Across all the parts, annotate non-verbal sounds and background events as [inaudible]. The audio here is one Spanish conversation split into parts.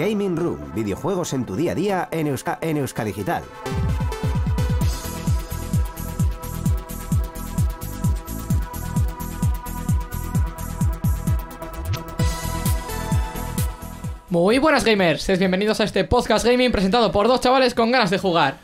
Gaming Room, videojuegos en tu día a día en Euska, Digital. Muy buenas gamers, es bienvenidos a este podcast gaming presentado por dos chavales con ganas de jugar.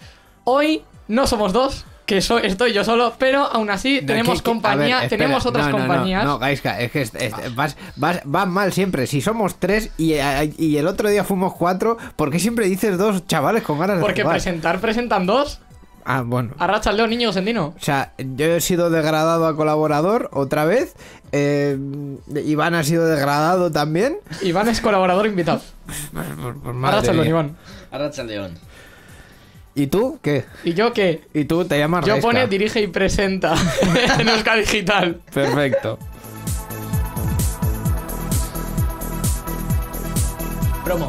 Hoy no somos dos, que soy estoy yo solo, pero aún así tenemos compañía, tenemos otras no, no, compañías. No, Gaisca, es que vas, mal siempre. Si somos tres y, el otro día fuimos cuatro, ¿por qué siempre dices dos chavales con ganas Porque de Porque presentar presentan dos. Ah, bueno. Arracha León, niño Sendino. O sea, yo he sido degradado a colaborador otra vez. Eh, Iván ha sido degradado también. Iván es colaborador invitado. [laughs] Pues, pues, pues, Arracha León, Iván. Arracha León. ¿Y tú qué? ¿Y yo qué? ¿Y tú te llamas Yo pone dirige y presenta [laughs] en Oscar Digital. Perfecto. Promo.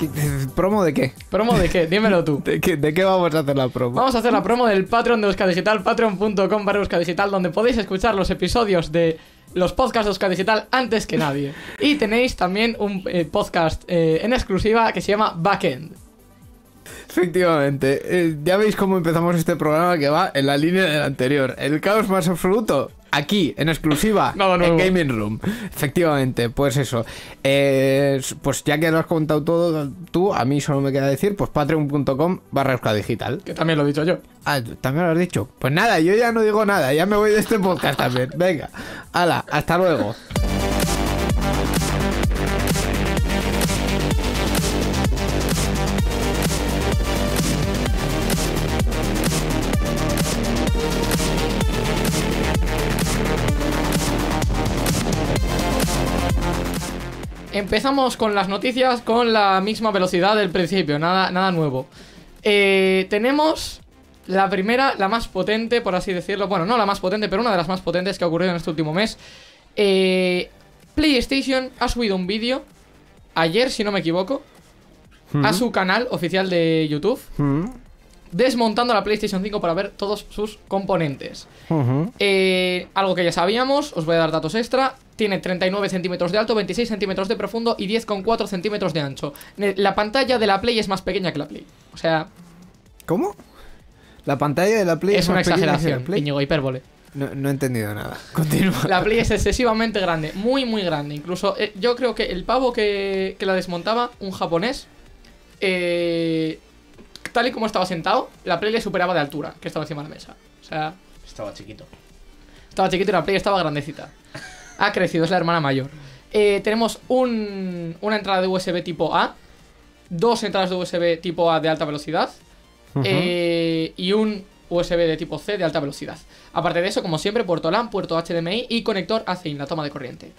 Eh, ¿Promo de qué? ¿Promo de qué? Dímelo tú. [laughs] ¿De qué, vamos a hacer la promo? Vamos a hacer la promo del Patreon de Oscar Digital, patreon.com para Oscar Digital, donde podéis escuchar los episodios de los podcasts de Oscar Digital antes que nadie. Y tenéis también un eh, podcast eh, en exclusiva que se llama Backend Efectivamente. Eh, ya veis cómo empezamos este programa que va en la línea del anterior. El caos más absoluto. Aquí, en exclusiva, [laughs] en Gaming Room. Efectivamente, pues eso. Eh, pues ya que lo has contado todo tú, a mí solo me queda decir, pues patreon.com barra digital. Que también lo he dicho yo. Ah, también lo has dicho. Pues nada, yo ya no digo nada, ya me voy de este podcast también. Venga, hala, hasta luego. empezamos con las noticias con la misma velocidad del principio, nada, nada nuevo. Eh, tenemos la primera, la más potente, por así decirlo. Bueno, no la más potente, pero una de las más potentes que ha ocurrido en este último mes. Eh, PlayStation ha subido un vídeo ayer, si no me equivoco, a su canal oficial de YouTube desmontando la PlayStation 5 para ver todos sus componentes. Eh, algo que ya sabíamos, os voy a dar datos extra. Tiene 39 centímetros de alto, 26 centímetros de profundo y 10,4 centímetros de ancho. La pantalla de la Play es más pequeña que la Play. O sea... ¿Cómo? La pantalla de la Play es, es una exageración. Íñigo, hipérbole. No, he entendido nada. [laughs] Continúa. La Play es excesivamente grande, muy, muy grande. Incluso eh, yo creo que el pavo que, que la desmontaba, un japonés, eh, tal y como estaba sentado, la Play le superaba de altura, que estaba encima de la mesa. O sea... Estaba chiquito. Estaba chiquito y la Play estaba grandecita. Ha crecido, es la hermana mayor. Eh, tenemos un, una entrada de USB tipo A, dos entradas de USB tipo A de alta velocidad eh, y un USB de tipo C de alta velocidad. Aparte de eso, como siempre, puerto LAN, puerto HDMI y conector hacia la toma de corriente.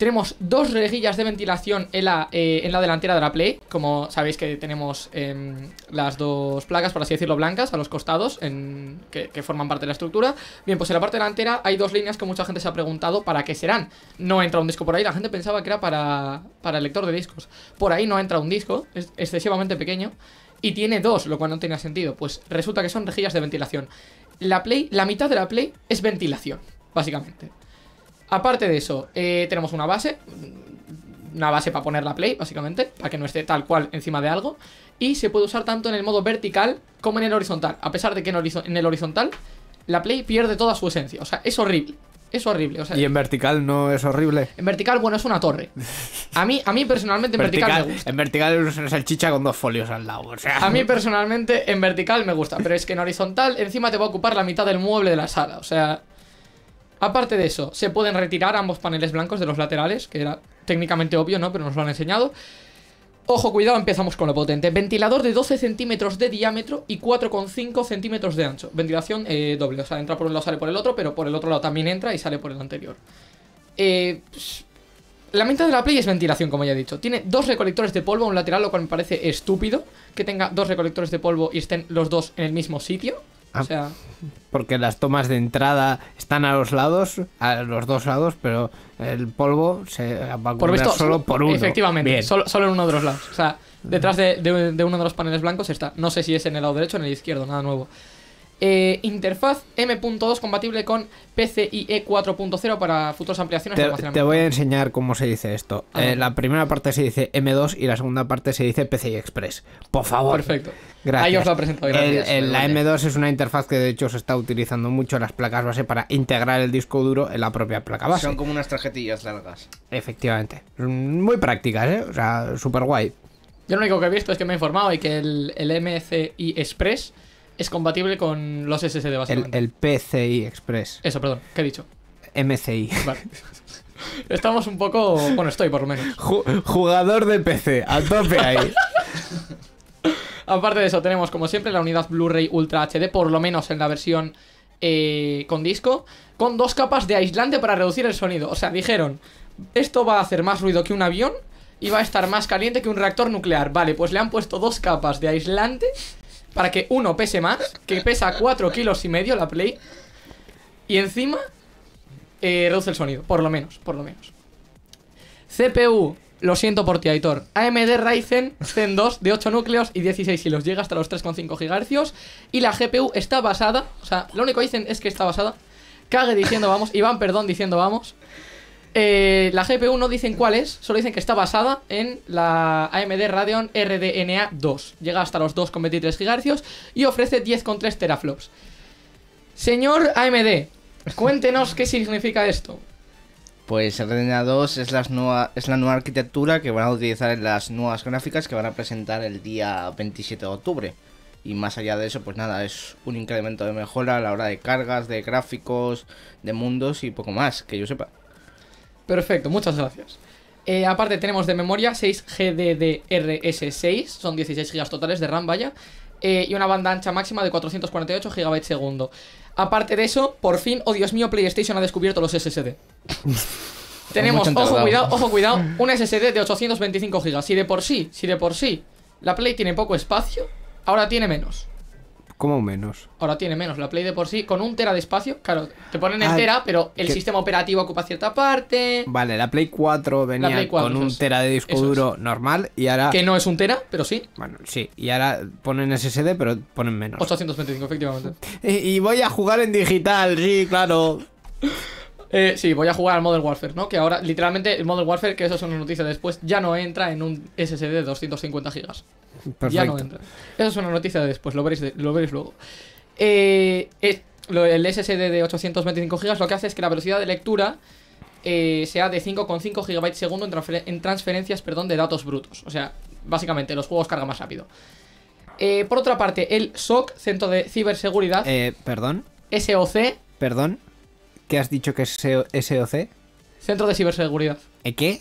Tenemos dos rejillas de ventilación eh, en la, delantera de la Play. Como sabéis que tenemos em, las dos placas, por así decirlo, blancas a los costados que, forman parte de la estructura. Bien, pues en la parte delantera hay dos líneas que mucha gente se ha preguntado para qué serán. No entra un disco por ahí, la gente pensaba que era para, para el lector de discos. Por ahí no entra un disco, es excesivamente pequeño. Y tiene dos, lo cual no tenía sentido. Pues resulta que son rejillas de ventilación. La Play, la mitad de la Play es ventilación, básicamente. Aparte de eso, eh, tenemos una base, una base para poner la play, básicamente, para que no esté tal cual encima de algo. Y se puede usar tanto en el modo vertical como en el horizontal. A pesar de que en, el horizontal la play pierde toda su esencia. O sea, es horrible. Es horrible. ¿Y en vertical no es horrible? En vertical, bueno, es una torre. A mí, a mí personalmente en vertical, me gusta. En vertical es el chicha con dos folios al lado. A mí personalmente en vertical me gusta. Pero es que en horizontal encima te va a ocupar la mitad del mueble de la sala. O sea, Aparte de eso, se pueden retirar ambos paneles blancos de los laterales, que era técnicamente obvio, ¿no? Pero nos lo han enseñado. Ojo, cuidado, empezamos con lo potente. Ventilador de 12 centímetros de diámetro y 4,5 centímetros de ancho. Ventilación eh, doble, o sea, entra por un lado, sale por el otro, pero por el otro lado también entra y sale por el anterior. Eh, la mitad de la Play es ventilación, como ya he dicho. Tiene dos recolectores de polvo, un lateral, lo cual me parece estúpido. Que tenga dos recolectores de polvo y estén los dos en el mismo sitio. Ah. Porque las tomas de entrada están a los lados, a los dos lados, pero el polvo se va a solo por uno. Efectivamente, solo, en uno de los lados. O sea, detrás de, uno de los paneles blancos está. No sé si es en el lado derecho o en el izquierdo, nada nuevo. Eh, interfaz M.2 compatible con PCIe 4.0 para futuras ampliaciones. Te, voy a enseñar cómo se dice esto. Eh, la primera parte se dice M2 y la segunda parte se dice PCI Express. Por favor. Perfecto. Gracias. Ahí os lo presento. Gracias. la M2 es una interfaz que de hecho se está utilizando mucho en las placas base para integrar el disco duro en la propia placa base. Son como unas tarjetillas largas. Efectivamente. Muy prácticas, ¿eh? O sea, súper guay. Yo lo único que he visto es que me he informado y que el MCI Express es compatible con los SSD básicamente. El, el PCI Express. Eso, perdón, ¿qué he dicho? MCI. Vale. [laughs] Estamos un poco. Bueno, estoy por lo menos. jugador de PC, a tope ahí. [laughs] Aparte de eso, tenemos como siempre la unidad Blu-ray Ultra HD, por lo menos en la versión eh, con disco, con dos capas de aislante para reducir el sonido. O sea, dijeron, esto va a hacer más ruido que un avión y va a estar más caliente que un reactor nuclear. Vale, pues le han puesto dos capas de aislante para que uno pese más, que pesa 4 kilos y medio la Play, y encima eh, reduce el sonido, por lo menos, por lo menos. CPU, lo siento por ti, Aitor. AMD Ryzen Zen 2 de 8 núcleos y 16 los llega hasta los 3,5 GHz, y la GPU está basada, o sea, lo único que dicen es que está basada, cague diciendo vamos, Iván, perdón, diciendo vamos, eh, la GPU no dicen cuál es, solo dicen que está basada en la AMD Radeon RDNA 2. Llega hasta los 2,23 GHz y ofrece 10,3 teraflops. Señor AMD, [laughs] cuéntenos qué significa esto. Pues RDNA 2 es, nueva, es la nueva arquitectura que van a utilizar en las nuevas gráficas que van a presentar el día 27 de octubre. Y más allá de eso, pues nada, es un incremento de mejora a la hora de cargas, de gráficos, de mundos y poco más, que yo sepa. Perfecto, muchas gracias. Eh, aparte tenemos de memoria 6 GDDRS6, son 16 GB totales de RAM, vaya, eh, y una banda ancha máxima de 448 GB segundo. Aparte de eso, por fin, oh Dios mío, PlayStation ha descubierto los SSD. [laughs] tenemos, ojo cuidado, ojo cuidado, un SSD de 825 GB. Si de por sí, si de por sí, la Play tiene poco espacio, ahora tiene menos. ¿Cómo menos? Ahora tiene menos la Play de por sí, con un tera de espacio. Claro, te ponen el ah, tera, pero el sistema operativo ocupa cierta parte. Vale, la Play 4 venía con un tera de disco duro normal y ahora. Que no es un tera, pero sí. Bueno, sí. Y ahora ponen SSD, pero ponen menos. 825, efectivamente. [laughs] y, y voy a jugar en digital, sí, claro. [laughs] Eh, sí, voy a jugar al model Warfare, ¿no? Que ahora, literalmente, el model Warfare, que eso es una noticia después, ya no entra en un SSD de 250 gigas. Ya no entra. Eso es una noticia de después, lo veréis, lo luego. Eh, el SSD de 825 gigas lo que hace es que la velocidad de lectura eh, sea de 5,5 gigabytes segundo en, transferencias perdón, de datos brutos. O sea, básicamente, los juegos cargan más rápido. Eh, por otra parte, el SOC, Centro de Ciberseguridad. Eh, ¿Perdón? SOC. ¿Perdón? ¿Qué has dicho que es SOC? Centro de Ciberseguridad. ¿Eh, ¿Qué?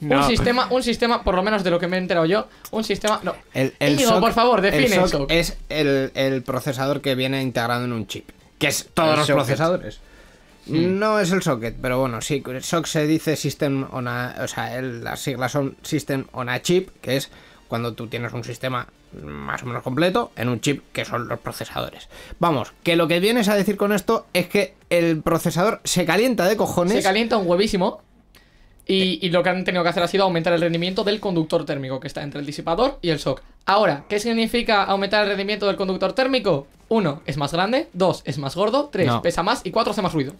Un sistema, un sistema, por lo menos de lo que me he enterado yo, un sistema. No. El, por favor, define Es el, procesador que viene integrado en un chip. Que es todos los procesadores. No es el socket, pero bueno, sí, SOC se dice System on a. O sea, las siglas son System on a Chip, que es cuando tú tienes un sistema más o menos completo en un chip que son los procesadores. Vamos, que lo que vienes a decir con esto es que el procesador se calienta de cojones. Se calienta un huevísimo. Y, lo que han tenido que hacer ha sido aumentar el rendimiento del conductor térmico que está entre el disipador y el SOC. Ahora, ¿qué significa aumentar el rendimiento del conductor térmico? Uno, es más grande. Dos, es más gordo. Tres, pesa más. Y cuatro, hace más ruido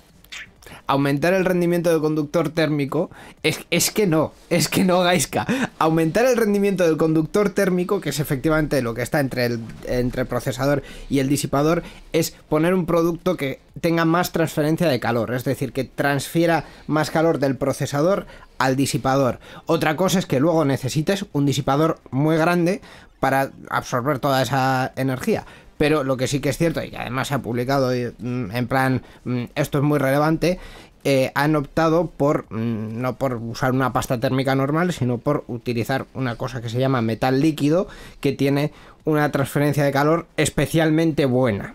aumentar el rendimiento del conductor térmico. Es, que no, es que no, Gaiska. Aumentar el rendimiento del conductor térmico, que es efectivamente lo que está entre entre el procesador y el disipador, es poner un producto que tenga más transferencia de calor, es decir, que transfiera más calor del procesador al disipador. Otra cosa es que luego necesites un disipador muy grande para absorber toda esa energía pero lo que sí que es cierto, y que además se ha publicado mm, en plan, mm, esto es muy relevante, eh, han optado por mm, no por usar una pasta térmica normal, sino por utilizar una cosa que se llama metal líquido, que tiene una transferencia de calor especialmente buena.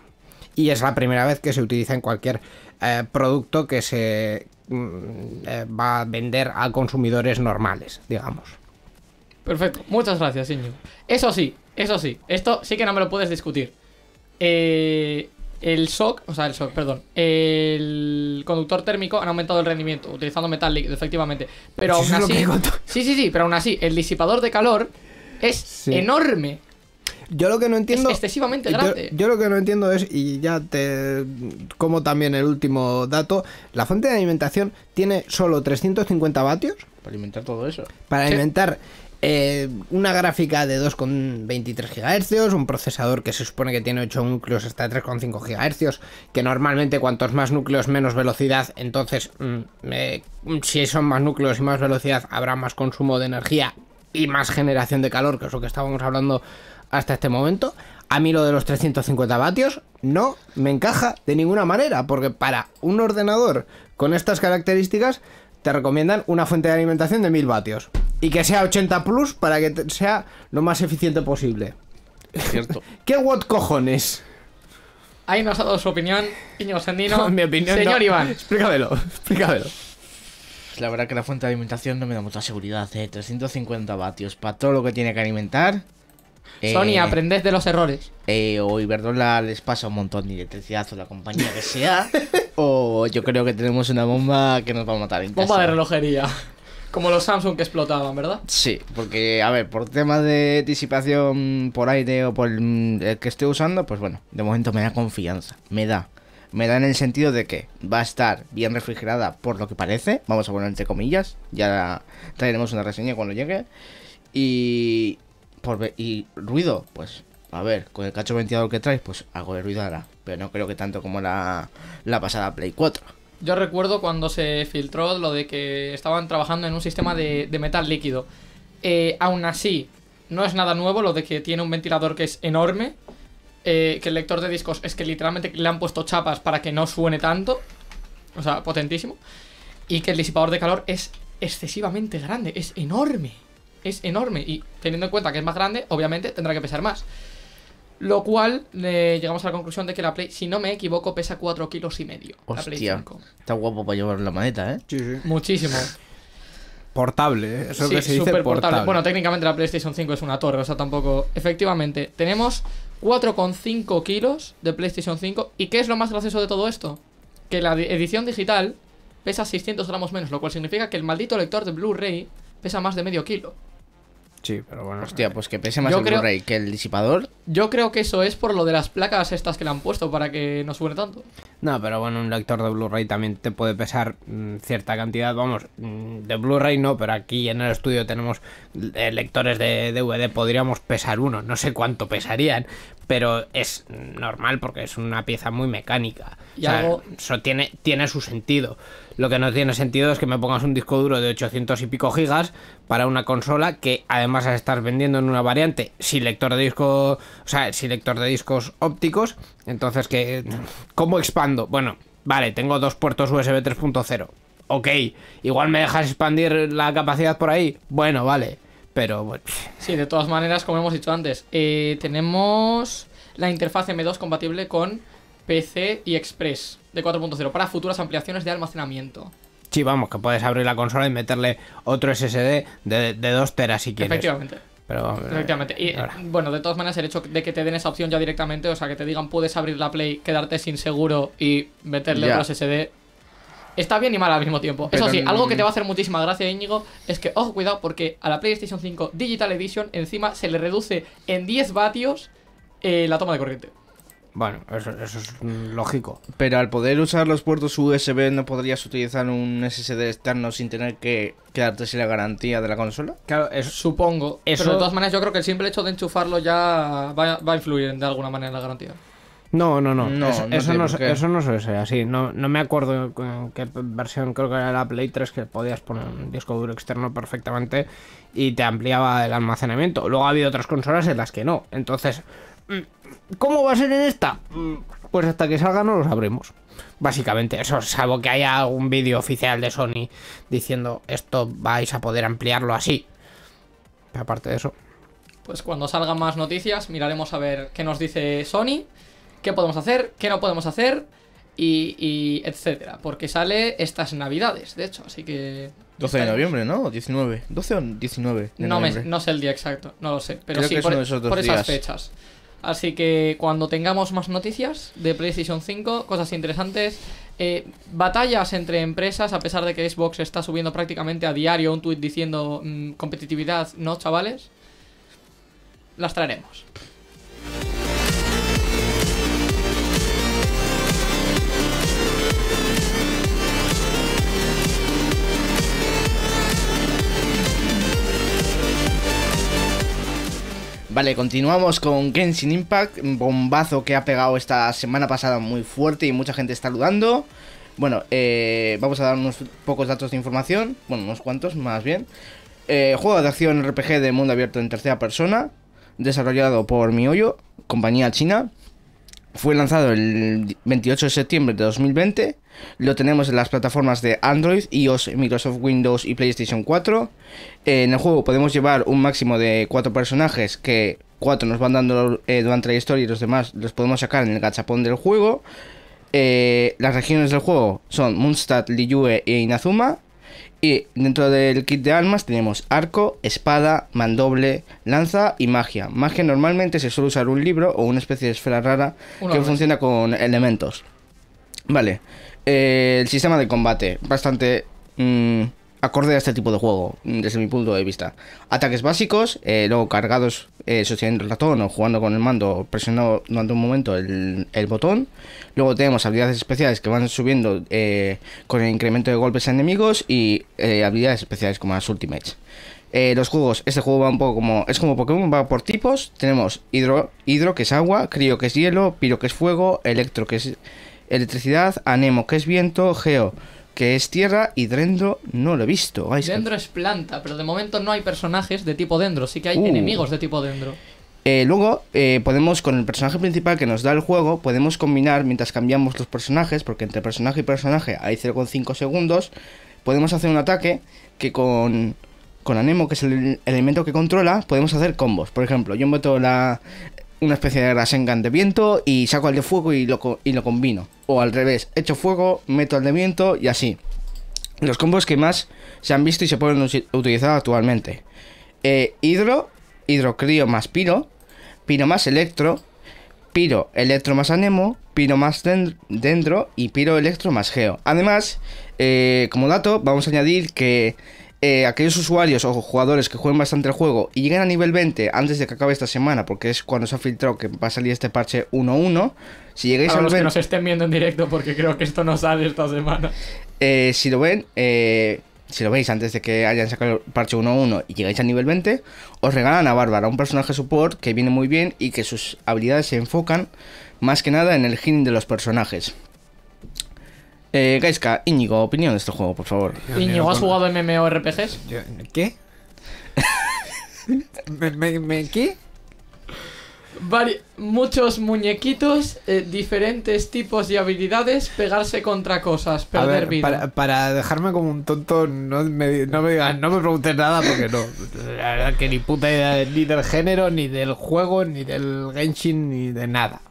Y es la primera vez que se utiliza en cualquier eh, producto que se eh, va a vender a consumidores normales, digamos. Perfecto, muchas gracias, señor. Eso sí, eso sí, esto sí que no me lo puedes discutir eh, el shock, o sea, el shock, perdón, el conductor térmico han aumentado el rendimiento utilizando metal líquido, efectivamente. Pero aún así, sí, sí, sí, pero aún así, el disipador de calor es enorme. Yo lo que no entiendo. Es excesivamente grande. Yo, lo que no entiendo es, y ya te. Como también el último dato, la fuente de alimentación tiene solo 350 vatios. Para alimentar todo eso. Para alimentar eh, una gráfica de 2,23 GHz, un procesador que se supone que tiene 8 núcleos hasta 3,5 GHz, que normalmente cuantos más núcleos menos velocidad, entonces mm, eh, si son más núcleos y más velocidad habrá más consumo de energía y más generación de calor, que es lo que estábamos hablando hasta este momento. A mí lo de los 350 vatios no me encaja de ninguna manera, porque para un ordenador con estas características te recomiendan una fuente de alimentación de 1000 vatios. Y que sea 80 plus para que sea lo más eficiente posible. Cierto. [laughs] ¿Qué what cojones? Ahí nos ha dado su opinión, Iñigo Sendino. [laughs] mi opinión. Señor Iván. Explícamelo, explícamelo. La verdad que la fuente de alimentación no me da mucha seguridad, ¿eh? 350 vatios para todo lo que tiene que alimentar. Sony, eh, aprended de los errores. Eh, o Iberdrola les pasa un montón de electricidad o la compañía que sea. [laughs] o yo creo que tenemos una bomba que nos va a matar. bomba de relojería. Como los Samsung que explotaban, ¿verdad? Sí, porque, a ver, por tema de disipación por aire o por mm, el que estoy usando, pues bueno, de momento me da confianza. Me da me da en el sentido de que va a estar bien refrigerada por lo que parece, vamos a poner entre comillas, ya traeremos una reseña cuando llegue, y, y ruido, pues a ver, con el cacho ventilador que traes, pues algo de ruido hará. Pero no creo que tanto como la, la pasada Play 4. Yo recuerdo cuando se filtró lo de que estaban trabajando en un sistema de, metal líquido. Eh, aún así, no es nada nuevo lo de que tiene un ventilador que es enorme. Eh, que el lector de discos es que literalmente le han puesto chapas para que no suene tanto. O sea, potentísimo. Y que el disipador de calor es excesivamente grande, es enorme es enorme y teniendo en cuenta que es más grande, obviamente tendrá que pesar más. Lo cual eh, llegamos a la conclusión de que la Play, si no me equivoco, pesa 4 kilos y medio. la Play 5. está guapo para llevar la maneta, ¿eh? Muchísimo. Portable, ¿eh? eso que portable. Bueno, técnicamente la PlayStation 5 es una torre, o sea, tampoco. Efectivamente, tenemos 4,5 kilos de PlayStation 5. ¿Y qué es lo más gracioso de todo esto? Que la edición digital pesa 600 gramos menos, lo cual significa que el maldito lector de Blu-ray pesa más de medio kilo. Sí, pero bueno. Hostia, pues que pese más el Blu-ray que el disipador. Yo creo que eso es por lo de las placas estas que le han puesto para que no suene tanto. No, pero bueno, un lector de Blu-ray también te puede pesar mm, cierta cantidad. Vamos, mm, de Blu-ray no, pero aquí en el estudio tenemos eh, lectores de DVD. Podríamos pesar uno, no sé cuánto pesarían, pero es normal porque es una pieza muy mecánica. Ya. o sea, eso tiene, tiene su sentido. Lo que no tiene sentido es que me pongas un disco duro de 800 y pico gigas para una consola que además estás vendiendo en una variante sin lector de disco, o sea, sin lector de discos ópticos. Entonces, que ¿cómo expando? Bueno, vale, tengo dos puertos USB 3.0. Ok, igual me dejas expandir la capacidad por ahí. Bueno, vale. Pero bueno. Sí, de todas maneras, como hemos dicho antes, eh, tenemos la interfaz M2 compatible con PC y Express de 4.0 para futuras ampliaciones de almacenamiento. Sí, vamos, que puedes abrir la consola y meterle otro SSD de, 2 teras si quieres. Efectivamente. Pero, eh, Efectivamente. Y bueno, de todas maneras, el hecho de que te den esa opción ya directamente, o sea, que te digan puedes abrir la Play, quedarte sin seguro y meterle los otro SSD, está bien y mal al mismo tiempo. Eso sí, algo que te va a hacer muchísima gracia, Íñigo, es que, ojo, cuidado, porque a la PlayStation 5 Digital Edition encima se le reduce en 10 vatios eh, la toma de corriente. Bueno, eso, es lógico. Pero al poder usar los puertos USB, ¿no podrías utilizar un SSD externo sin tener que quedarte sin la garantía de la consola? Claro, supongo. Pero de todas maneras, yo creo que el simple hecho de enchufarlo ya va, va a influir de alguna manera en la garantía. No, no, no. eso, no, eso, no suele ser así. No, no me acuerdo en qué versión, creo que era la Play 3, que podías poner un disco duro externo perfectamente y te ampliaba el almacenamiento. Luego ha habido otras consolas en las que no. Entonces, mm, ¿cómo va a ser en esta? Mm, pues hasta que salga no lo sabremos. Básicamente, eso, salvo que haya algún vídeo oficial de Sony diciendo esto vais a poder ampliarlo así. Aparte de eso. Pues cuando salgan más noticias, miraremos a ver qué nos dice Sony qué podemos hacer, qué no podemos hacer y, y etcétera. Porque sale estas navidades, de hecho, así que... 12 de noviembre, ¿no? 19. 12 o 19. no, sé el día exacto, no lo sé, pero sí, por, esas fechas. Así que cuando tengamos más noticias de PlayStation 5, cosas interesantes, eh, batallas entre empresas, a pesar de que Xbox está subiendo prácticamente a diario un tuit diciendo mm, competitividad, no chavales, las traeremos. Vale, continuamos con Genshin Impact, bombazo que ha pegado esta semana pasada muy fuerte y mucha gente está dudando. Bueno, eh, vamos a dar unos pocos datos de información, bueno, unos cuantos más bien. Eh, juego de acción RPG de mundo abierto en tercera persona, desarrollado por mioyo compañía china. Fue lanzado el 28 de septiembre de 2020 lo tenemos en las plataformas de Android, iOS, Microsoft Windows y PlayStation 4. En el juego podemos llevar un máximo de 4 personajes que cuatro nos van dando eh, durante la historia y los demás los podemos sacar en el gachapón del juego. Eh, las regiones del juego son Munstad, Liyue e Inazuma. Y dentro del kit de almas tenemos arco, espada, mandoble, lanza y magia. Magia normalmente se suele usar un libro o una especie de esfera rara que funciona con elementos. Vale, eh, el sistema de combate, bastante mm, acorde a este tipo de juego, mm, desde mi punto de vista. Ataques básicos, eh, luego cargados eh, sosteniendo el ratón o jugando con el mando, presionando durante un momento el, botón. Luego tenemos habilidades especiales que van subiendo con el incremento de golpes a enemigos y habilidades especiales como las ultimates. los juegos, este juego va un poco como. Es como Pokémon, va por tipos. Tenemos hidro, hidro que es agua, crío que es hielo, piro que es fuego, electro que es Electricidad, Anemo, que es viento, Geo, que es tierra, y Dendro no lo he visto. dendro es planta, pero de momento no hay personajes de tipo Dendro, sí que hay uh. enemigos de tipo Dendro. Eh, luego eh, podemos, con el personaje principal que nos da el juego, podemos combinar mientras cambiamos los personajes, porque entre personaje y personaje hay 0,5 segundos, podemos hacer un ataque que con, con Anemo, que es el elemento que controla, podemos hacer combos. Por ejemplo, yo meto la, una especie de Rasengan de viento y saco al de fuego y lo, y lo combino. O al revés, echo fuego, meto al de viento y así. Los combos que más se han visto y se pueden utilizar actualmente. Eh, hidro, hidrocrío más piro, piro más electro, piro electro más anemo, piro más dendro y piro electro más geo. Además, eh, como dato, vamos a añadir que eh, aquellos usuarios o jugadores que jueguen bastante el juego y lleguen a nivel 20 antes de que acabe esta semana, porque es cuando se ha filtrado que va a salir este parche 1 si llegáis a, los que nos estén viendo en directo, porque creo que esto no sale esta semana. Eh, si lo ven, eh, si lo veis antes de que hayan sacado el parche 1.1 y llegáis a nivel 20, os regalan a Bárbara, un personaje support que viene muy bien y que sus habilidades se enfocan más que nada en el healing de los personajes. Eh, Gaiska, Íñigo, opinión de este juego, por favor. Íñigo, ¿has jugado MMORPGs? ¿Qué? [laughs] qué muchos muñequitos, eh, diferentes tipos y habilidades, pegarse contra cosas, perder Para, dejarme como un tonto, no me, no digas, no me preguntes nada porque no. La verdad que ni puta idea ni del género, ni del juego, ni del Genshin, ni de nada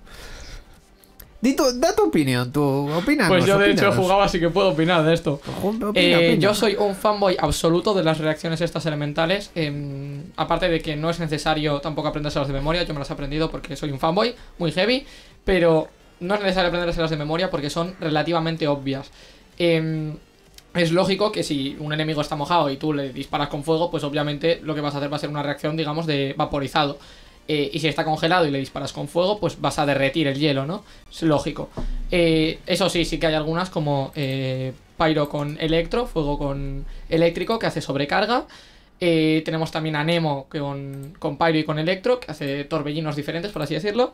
da tu opinión, tu opinión. Pues yo de hecho he jugado, así que puedo opinar de esto. Pues eh, yo soy un fanboy absoluto de las reacciones estas elementales. Em, aparte de que no es necesario tampoco aprendérselas de memoria, yo me las he aprendido porque soy un fanboy, muy heavy, pero no es necesario aprendérselas de memoria porque son relativamente obvias. Em, es lógico que si un enemigo está mojado y tú le disparas con fuego, pues obviamente lo que vas a hacer va a ser una reacción, digamos, de vaporizado. Eh, y si está congelado y le disparas con fuego, pues vas a derretir el hielo, ¿no? Es lógico. Eh, eso sí, sí que hay algunas como eh, Pyro con Electro, Fuego con Eléctrico, que hace sobrecarga. tenemos también Anemo con, con Pyro y con Electro, que hace torbellinos diferentes, por así decirlo.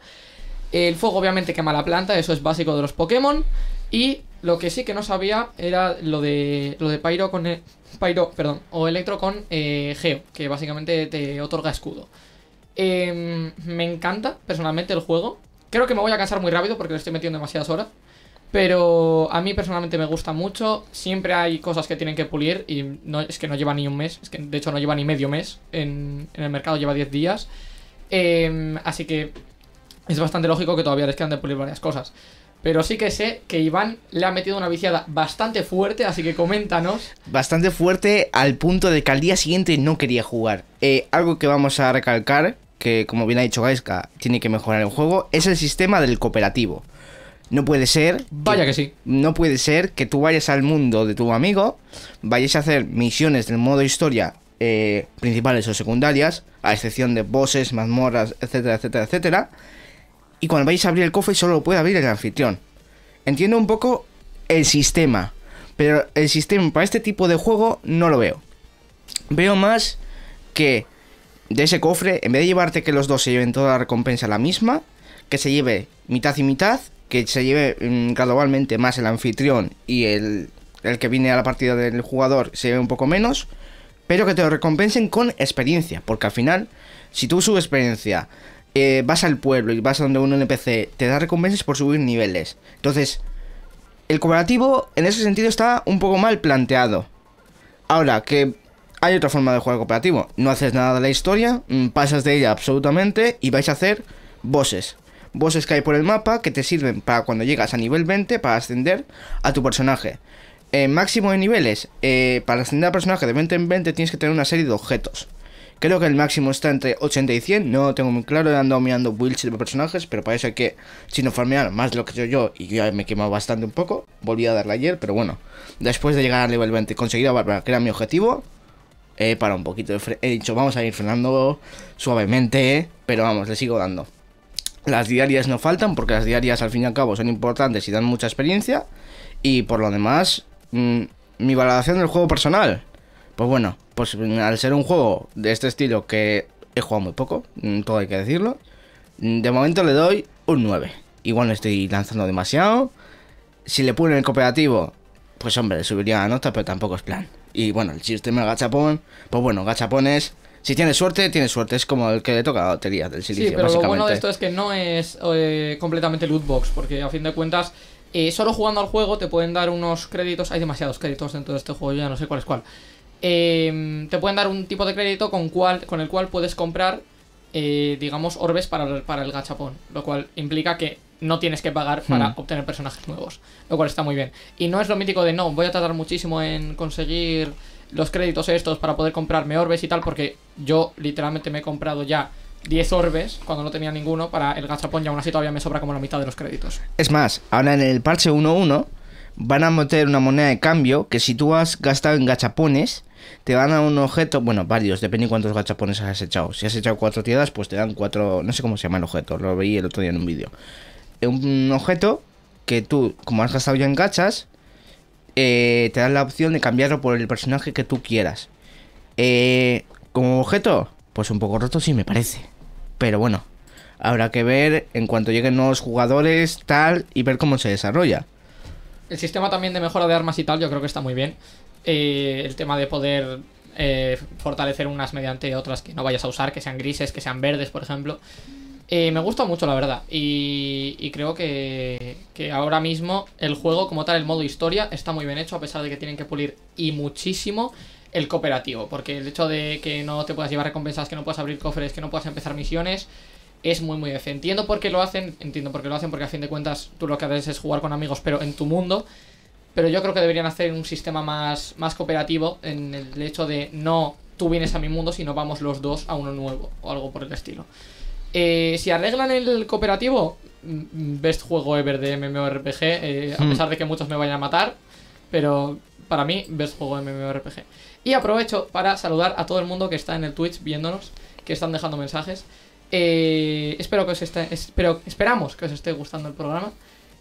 El fuego obviamente quema la planta, eso es básico de los Pokémon. Y lo que sí que no sabía era lo de, lo de Pyro con... E, pyro, perdón, o Electro con Geo, que básicamente te otorga escudo. Em, me encanta, personalmente, el juego. Creo que me voy a cansar muy rápido porque le estoy metiendo demasiadas horas. Pero a mí personalmente me gusta mucho. Siempre hay cosas que tienen que pulir. Y no, es que no lleva ni un mes. Es que de hecho no lleva ni medio mes en, el mercado. Lleva 10 días. Em, así que es bastante lógico que todavía les quedan de pulir varias cosas. Pero sí que sé que Iván le ha metido una viciada bastante fuerte, así que coméntanos. Bastante fuerte al punto de que al día siguiente no quería jugar. Eh, algo que vamos a recalcar que como bien ha dicho Gaisca, tiene que mejorar el juego, es el sistema del cooperativo. No puede ser. Vaya que, sí. No puede ser que tú vayas al mundo de tu amigo, vayas a hacer misiones del modo historia eh, principales o secundarias, a excepción de bosses, mazmorras, etcétera, etcétera, etcétera. Y cuando vais a abrir el cofre, solo lo puede abrir el anfitrión. Entiendo un poco el sistema, pero el sistema para este tipo de juego no lo veo. Veo más que de ese cofre, en vez de llevarte que los dos se lleven toda la recompensa la misma, que se lleve mitad y mitad, que se lleve mm, gradualmente más el anfitrión y el, que viene a la partida del jugador se lleve un poco menos, pero que te lo recompensen con experiencia, porque al final, si tú subes experiencia, eh, vas al pueblo y vas a donde un NPC, te da recompensas por subir niveles. Entonces, el cooperativo en ese sentido está un poco mal planteado. Ahora, que hay otra forma de jugar cooperativo. No haces nada de la historia, mm, pasas de ella absolutamente y vais a hacer bosses. Bosses que hay por el mapa que te sirven para cuando llegas a nivel 20 para ascender a tu personaje. Eh, máximo de niveles. Eh, para ascender a personaje de 20 en 20 tienes que tener una serie de objetos. Creo que el máximo está entre 80 y 100. No tengo muy claro. He andado mirando builds de personajes. Pero parece que si no farmear más de lo que yo yo. Y ya me he quemado bastante un poco. Volví a darle ayer. Pero bueno. Después de llegar al nivel 20 conseguir a Que era mi objetivo. Eh, para un poquito de He dicho, vamos a ir frenando suavemente, pero vamos, le sigo dando. Las diarias no faltan porque las diarias al fin y al cabo son importantes y dan mucha experiencia. Y por lo demás, mm, mi valoración del juego personal. Pues bueno, pues mm, al ser un juego de este estilo que he jugado muy poco, mm, todo hay que decirlo, de momento le doy un 9. Igual no estoy lanzando demasiado. Si le ponen el cooperativo, pues hombre, le subiría la nota, pero tampoco es plan. Y bueno, el sistema de gachapón, pues bueno, gachapón es si tienes suerte, tienes suerte. Es como el que le toca la lotería del silicio, sí, pero Lo bueno de esto es que no es eh, completamente loot box, porque a fin de cuentas, eh, solo jugando al juego te pueden dar unos créditos. Hay demasiados créditos dentro de este juego, yo ya no sé cuál es cuál. Em, te pueden dar un tipo de crédito con, cual, con el cual puedes comprar, eh, digamos, orbes para para el gachapón, lo cual implica que no tienes que pagar para hmm. obtener personajes nuevos, lo cual está muy bien. Y no es lo mítico de no, voy a tardar muchísimo en conseguir los créditos estos para poder comprarme orbes y tal, porque yo literalmente me he comprado ya 10 orbes cuando no tenía ninguno para el gachapón y aún así todavía me sobra como la mitad de los créditos. Es más, ahora en el parche 1.1 van a meter una moneda de cambio que si tú has gastado en gachapones, te van a un objeto, bueno, varios, depende de cuántos gachapones has echado. Si has echado cuatro tiradas, pues te dan cuatro, no sé cómo se llama el objeto, lo veí el otro día en un vídeo un objeto que tú, como has gastado ya en gachas, eh, te das la opción de cambiarlo por el personaje que tú quieras. Eh, como objeto, pues un poco roto sí me parece. Pero bueno, habrá que ver en cuanto lleguen nuevos jugadores, tal, y ver cómo se desarrolla. El sistema también de mejora de armas y tal, yo creo que está muy bien. Eh, el tema de poder eh, fortalecer unas mediante otras que no vayas a usar, que sean grises, que sean verdes, por ejemplo. Eh, me gusta mucho, la verdad. Y, creo que, ahora mismo el juego, como tal, el modo historia, está muy bien hecho, a pesar de que tienen que pulir y muchísimo el cooperativo. Porque el hecho de que no te puedas llevar recompensas, que no puedas abrir cofres, que no puedas empezar misiones, es muy, muy decente Entiendo por qué lo hacen, entiendo por qué lo hacen, porque a fin de cuentas tú lo que haces es jugar con amigos, pero en tu mundo. Pero yo creo que deberían hacer un sistema más, más cooperativo en el hecho de no tú vienes a mi mundo, sino vamos los dos a uno nuevo o algo por el estilo. Eh, si arreglan el cooperativo, mm, mm, best juego ever de MMORPG, eh, a hmm. pesar de que muchos me vayan a matar, pero para mí, best juego de MMORPG. Y aprovecho para saludar a todo el mundo que está en el Twitch viéndonos, que están dejando mensajes. Eh, espero que os esté, esperamos que os esté gustando el programa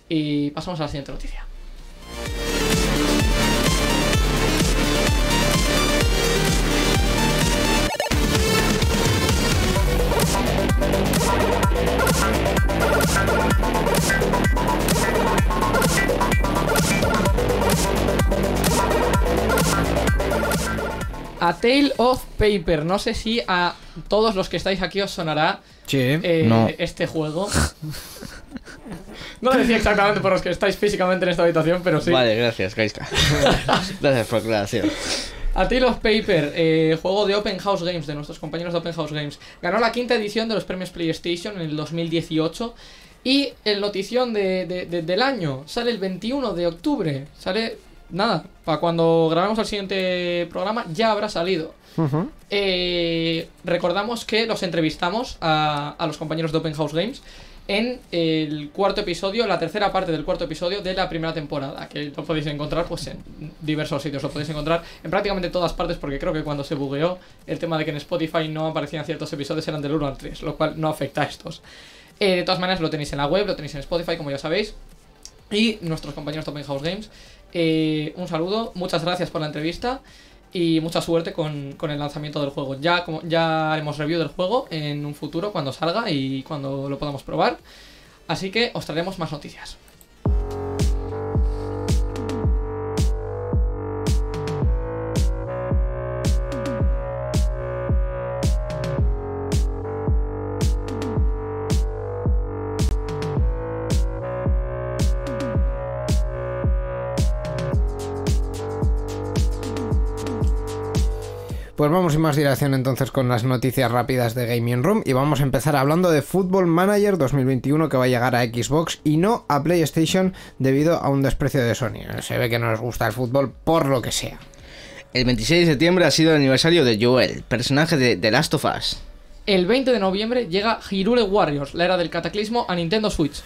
y pasamos a la siguiente noticia. Tale of Paper. No sé si a todos los que estáis aquí os sonará eh, este juego. no lo decía exactamente por los que estáis físicamente en esta habitación, pero sí. Vale, gracias, [laughs] gracias por aclaración. A Tale of Paper, eh, juego de Open House Games, de nuestros compañeros de Open House Games. Ganó la quinta edición de los premios PlayStation en el 2018. Y el notición de, del año sale el 21 de octubre. Sale nada, para cuando grabemos el siguiente programa ya habrá salido. Eh, recordamos que los entrevistamos a, los compañeros de Open House Games en el cuarto episodio, la tercera parte del cuarto episodio de la primera temporada, que lo podéis encontrar pues en diversos sitios, lo podéis encontrar en prácticamente todas partes, porque creo que cuando se bugueó el tema de que en Spotify no aparecían ciertos episodios eran del 1 al 3, lo cual no afecta a estos. Eh, de todas maneras, lo tenéis en la web, lo tenéis en Spotify, como ya sabéis, y nuestros compañeros de Open House Games eh, un saludo, muchas gracias por la entrevista y mucha suerte con, el lanzamiento del juego. Ya, como, ya haremos review del juego en un futuro cuando salga y cuando lo podamos probar. Así que os traeremos más noticias. Pues vamos en más dirección entonces con las noticias rápidas de Gaming Room y vamos a empezar hablando de Football Manager 2021 que va a llegar a Xbox y no a PlayStation debido a un desprecio de Sony. Se ve que no les gusta el fútbol por lo que sea. El 26 de septiembre ha sido el aniversario de Joel, personaje de The Last of Us. El 20 de noviembre llega Hirule Warriors, la era del cataclismo a Nintendo Switch.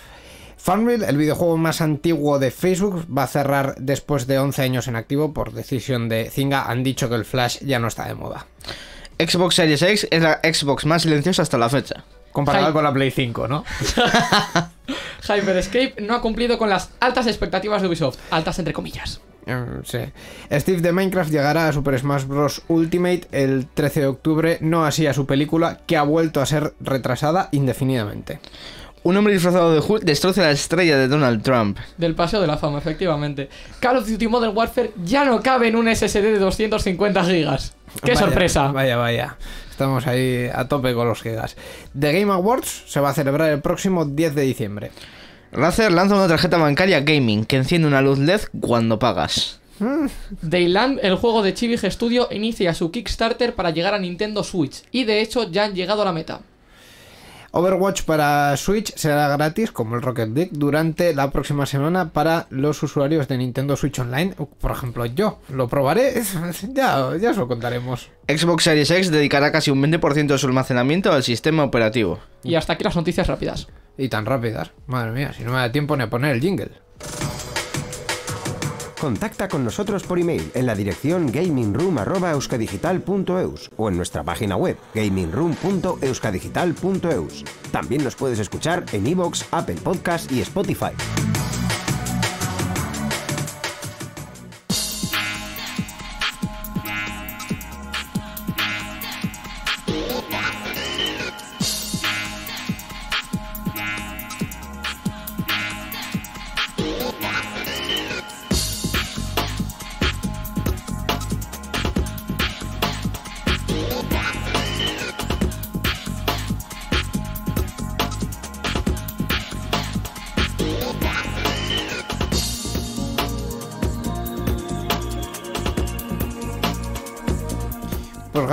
Farmville, el videojuego más antiguo de Facebook, va a cerrar después de 11 años en activo por decisión de Zinga, Han dicho que el Flash ya no está de moda. Xbox Series X es la Xbox más silenciosa hasta la fecha. Comparado con la Play 5, ¿no? [laughs] Hyperscape no ha cumplido con las altas expectativas de Ubisoft. Altas entre comillas. Eh, sí. Steve de Minecraft llegará a Super Smash Bros. Ultimate el 13 de octubre, no así a su película, que ha vuelto a ser retrasada indefinidamente. Un hombre disfrazado de Hulk destroza la estrella de Donald Trump. Del Paseo de la Fama, efectivamente. Call of Duty Modern Warfare ya no cabe en un SSD de 250 gigas. ¡Qué sorpresa! Vaya, vaya. Estamos ahí a tope con los gigas. The Game Awards se va a celebrar el próximo 10 de diciembre. Razer lanza una tarjeta bancaria gaming que enciende una luz LED cuando pagas. Dayland, mm. el juego de Chibig Studio, inicia su Kickstarter para llegar a Nintendo Switch y de hecho ya han llegado a la meta. Overwatch para Switch será gratis, como el Rocket League, durante la próxima semana para los usuarios de Nintendo Switch Online. Uh, por ejemplo, yo lo probaré, [laughs] ya, ya os lo contaremos. Xbox Series X dedicará casi un 20% de su almacenamiento al sistema operativo. Y hasta aquí las noticias rápidas. Y tan rápidas, madre mía, si no me da tiempo ni a poner el jingle. Contacta con nosotros por email en la dirección gamingroom.euskadigital.eus o en nuestra página web gamingroom.euskadigital.eus. También nos puedes escuchar en iVoox, Apple Podcast y Spotify.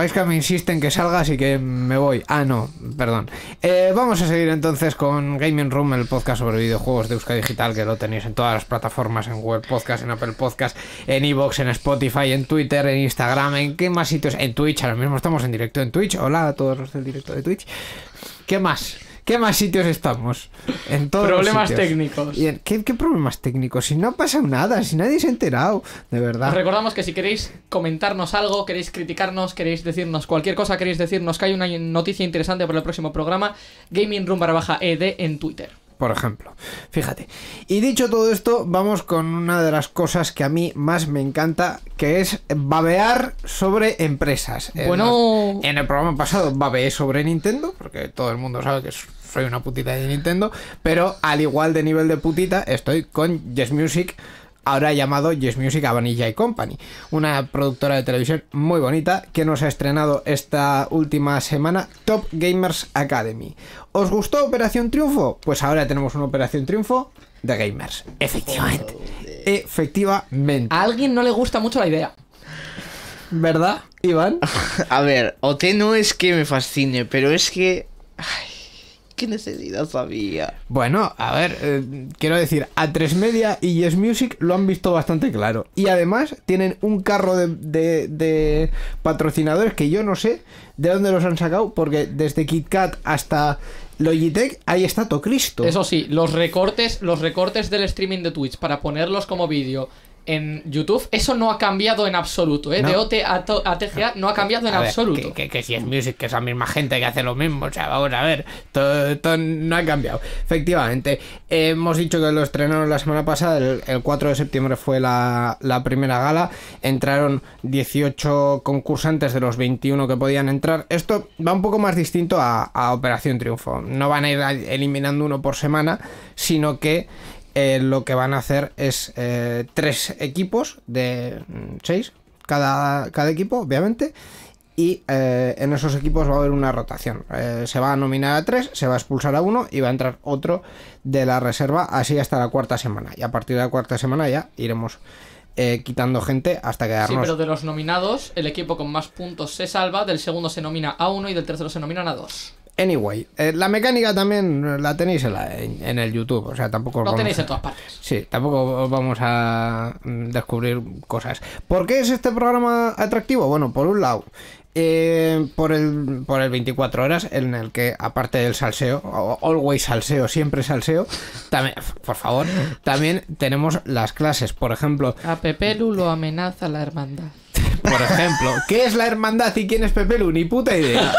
es que me insisten que salga, así que me voy. Ah, no, perdón. Eh, vamos a seguir entonces con Gaming Room, el podcast sobre videojuegos de Euskadi Digital, que lo tenéis en todas las plataformas, en Web Podcast, en Apple Podcast, en Evox, en Spotify, en Twitter, en Instagram, en qué más sitios, en Twitch, ahora mismo estamos en directo en Twitch. Hola a todos los del directo de Twitch. ¿Qué más? ¿Qué más sitios estamos? problemas técnicos. qué, problemas técnicos? Si no pasa nada, si nadie se ha enterado, de verdad. Os recordamos que si queréis comentarnos algo, queréis criticarnos, queréis decirnos cualquier cosa, queréis decirnos que hay una noticia interesante para el próximo programa, Gaming Room ED en Twitter por ejemplo. Fíjate. Y dicho todo esto, vamos con una de las cosas que a mí más me encanta, que es babear sobre empresas. Bueno... En, el programa pasado babeé sobre Nintendo, porque todo el mundo sabe que soy una putita de Nintendo, pero al igual de nivel de putita estoy con Yes Music ahora llamado Yes Music Vanilla y Company, una productora de televisión muy bonita que nos ha estrenado esta última semana Top Gamers Academy. ¿Os gustó Operación Triunfo? Pues ahora tenemos una Operación Triunfo de gamers. Efectivamente. Oh, Efectivamente. A alguien no le gusta mucho la idea. ¿Verdad, Iván? [laughs] A ver, OT no es que me fascine, pero es que... ¿Qué necesidad sabía... Bueno, a ver, eh, quiero decir, a 3 Media y Yes Music lo han visto bastante claro. Y además tienen un carro de, patrocinadores que yo no sé de dónde los han sacado, porque desde KitKat hasta Logitech, ahí está todo Cristo. Eso sí, los recortes, los recortes del streaming de Twitch para ponerlos como vídeo en YouTube, eso no ha cambiado en absoluto, ¿eh? De OT a, TGA no ha cambiado en absoluto. que, si es Music, que es la misma gente que hace lo mismo, o sea, vamos a ver, todo, no ha cambiado. Efectivamente, hemos dicho que lo estrenaron la semana pasada, el, 4 de septiembre fue la, primera gala, entraron 18 concursantes de los 21 que podían entrar. Esto va un poco más distinto a, a Operación Triunfo, no van a ir eliminando uno por semana, sino que... Eh, lo que van a hacer es eh, tres equipos de mm, seis, cada, cada equipo, obviamente. Y eh, en esos equipos va a haber una rotación. se va a nominar a tres, se va a expulsar a uno y va a entrar otro de la reserva, así hasta la cuarta semana. Y a partir de la cuarta semana ya iremos quitando gente hasta quedarnos. Sí, pero de los nominados, el equipo con más puntos se salva, del segundo se nomina a uno y del tercero se nominan a dos. Anyway, eh, la mecánica también la tenéis en, el YouTube, o sea, tampoco... Lo tenéis en todas partes. Sí, tampoco vamos a mm, descubrir cosas. ¿Por qué es este programa atractivo? Bueno, por un lado, eh, por, el, por el 24 horas, en el que, aparte del salseo, always salseo, siempre salseo, también, por favor, también tenemos las clases. Por ejemplo... A Pepelu lo amenaza la hermandad. Por ejemplo, ¿qué es la hermandad y quién es Pepelu? Ni puta idea.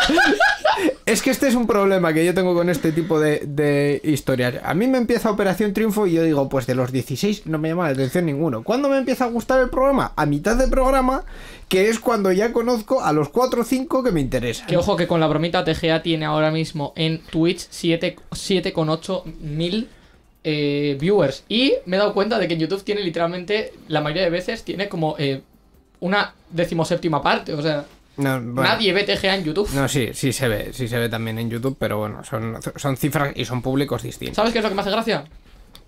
Es que este es un problema que yo tengo con este tipo de, historias. A mí me empieza Operación Triunfo y yo digo, pues de los 16 no me llama la atención ninguno. ¿Cuándo me empieza a gustar el programa? A mitad de programa, que es cuando ya conozco a los 4 o 5 que me interesan. Que ojo que con la bromita TGA tiene ahora mismo en Twitch 7,8 mil eh, viewers. Y me he dado cuenta de que en YouTube tiene literalmente, la mayoría de veces, tiene como eh, una decimoséptima parte. O sea, Nadie ve TGA en YouTube. No, sí, sí se ve, sí se ve también en YouTube, pero bueno, son, son cifras y son públicos distintos. ¿Sabes qué es lo que me hace gracia?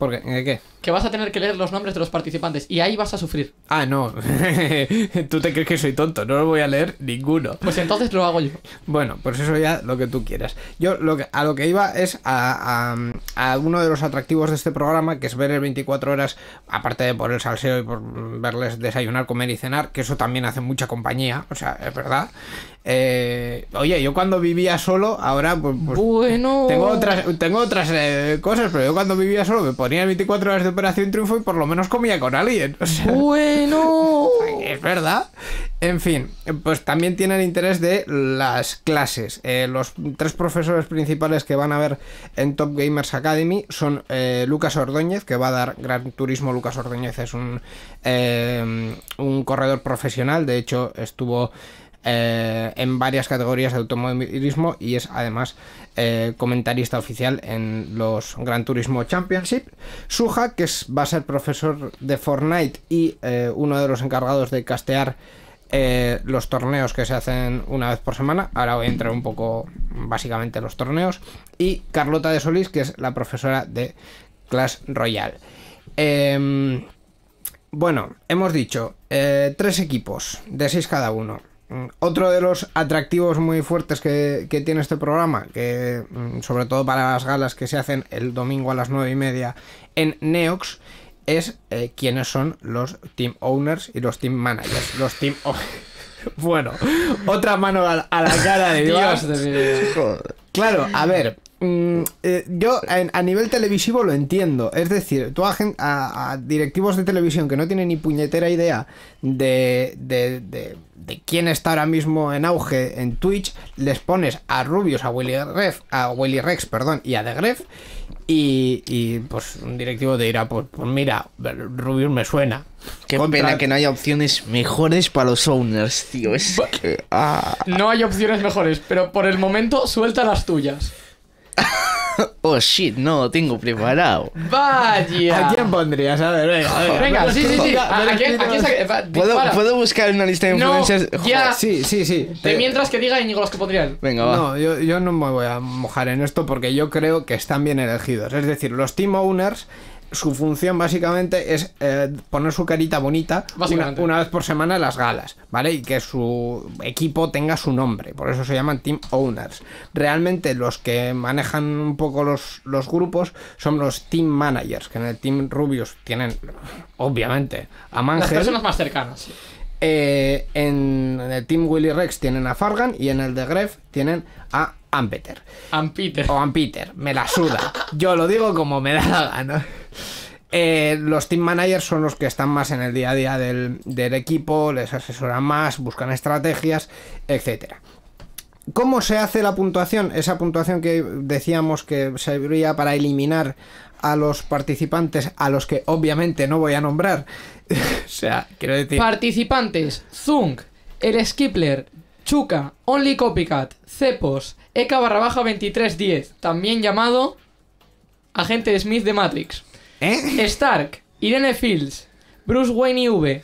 ¿Por qué? qué? Que vas a tener que leer los nombres de los participantes y ahí vas a sufrir. Ah, no. [laughs] tú te crees que soy tonto, no lo voy a leer ninguno. Pues entonces lo hago yo. Bueno, pues eso ya lo que tú quieras. Yo lo que, a lo que iba es a, a, uno de los atractivos de este programa, que es ver el 24 horas, aparte de por el salseo y por verles desayunar, comer y cenar, que eso también hace mucha compañía, o sea, es verdad. Eh, oye, yo cuando vivía solo, ahora pues, pues tengo otras, eh, cosas, pero yo cuando vivía solo me ponía 24 horas de operación triunfo y por lo menos comía con alguien. bueno. [laughs] Es verdad. En fin, pues también tiene el interés de las clases. Eh, los tres profesores principales que van a ver en Top Gamers Academy son Lucas Ordóñez, que va a dar Gran Turismo. Lucas Ordóñez es un, un corredor profesional, de hecho estuvo... Eh, en varias categorías de automovilismo y es además eh, comentarista oficial en los Gran Turismo Championship. Suja, que va a ser profesor de Fortnite y eh, uno de los encargados de castear los torneos que se hacen una vez por semana. Ahora voy a entrar un poco básicamente en los torneos. Y Carlota de Solís, que es la profesora de Clash Royale. Em, bueno, hemos dicho tres equipos de seis cada uno. Mm, otro de los atractivos muy fuertes que, tiene este programa, que mm, sobre todo para las galas que se hacen el domingo a las 9 y media en Neox, es eh, quiénes son los team owners y los team managers. Los team [laughs] Bueno, otra mano a, la cara de [laughs] Dios. Claro, a ver, Mm, eh, yo a nivel televisivo lo entiendo. Es decir, tú a, a, directivos de televisión que no tienen ni puñetera idea de, de, de, quién está ahora mismo en auge en Twitch, les pones a Rubius, a Willy, a Willy Rex perdón, y a The Gref. Y, pues un directivo te dirá, pues, pues mira, Rubius me suena. Qué pena que no haya opciones mejores para los owners, tío. Es ah. No hay opciones mejores, pero por el momento suelta las tuyas. [laughs] Oh shit, no lo tengo preparado. Vaya. ¿A quién pondrías? A ver, venga. Venga, sí, sí, sí. Ah, ¿A, quién, ¿Puedo, buscar una lista de influencers? ya. Sí, sí, sí. mientras que diga Íñigo los que podrían. Venga, va. No, yo, yo no me voy a mojar en esto porque yo creo que están bien elegidos. Es decir, los team owners su función básicamente es eh, poner su carita bonita una, vez por semana en las galas, ¿vale? Y que su equipo tenga su nombre, por eso se llaman team owners. Realmente los que manejan un poco los, grupos son los team managers, que en el team Rubius tienen, obviamente, a Mangel. Las personas más cercanas. Sí. Eh, en el Team Willy Rex tienen a Fargan y en el de Gref tienen a Ampeter. Ampeter. O Ampeter, me la suda. Yo lo digo como me da la gana. Eh, los team managers son los que están más en el día a día del, equipo, les asesoran más, buscan estrategias, etc ¿Cómo se hace la puntuación? Esa puntuación que decíamos que serviría para eliminar a los participantes a los que obviamente no voy a nombrar. [laughs] o sea, quiero decir... Participantes, Zung, El Skipler, Chuca, Only Copycat, Cepos, Eka barra baja 2310, también llamado Agente Smith de Matrix. ¿Eh? Stark, Irene Fields, Bruce Wayne IV,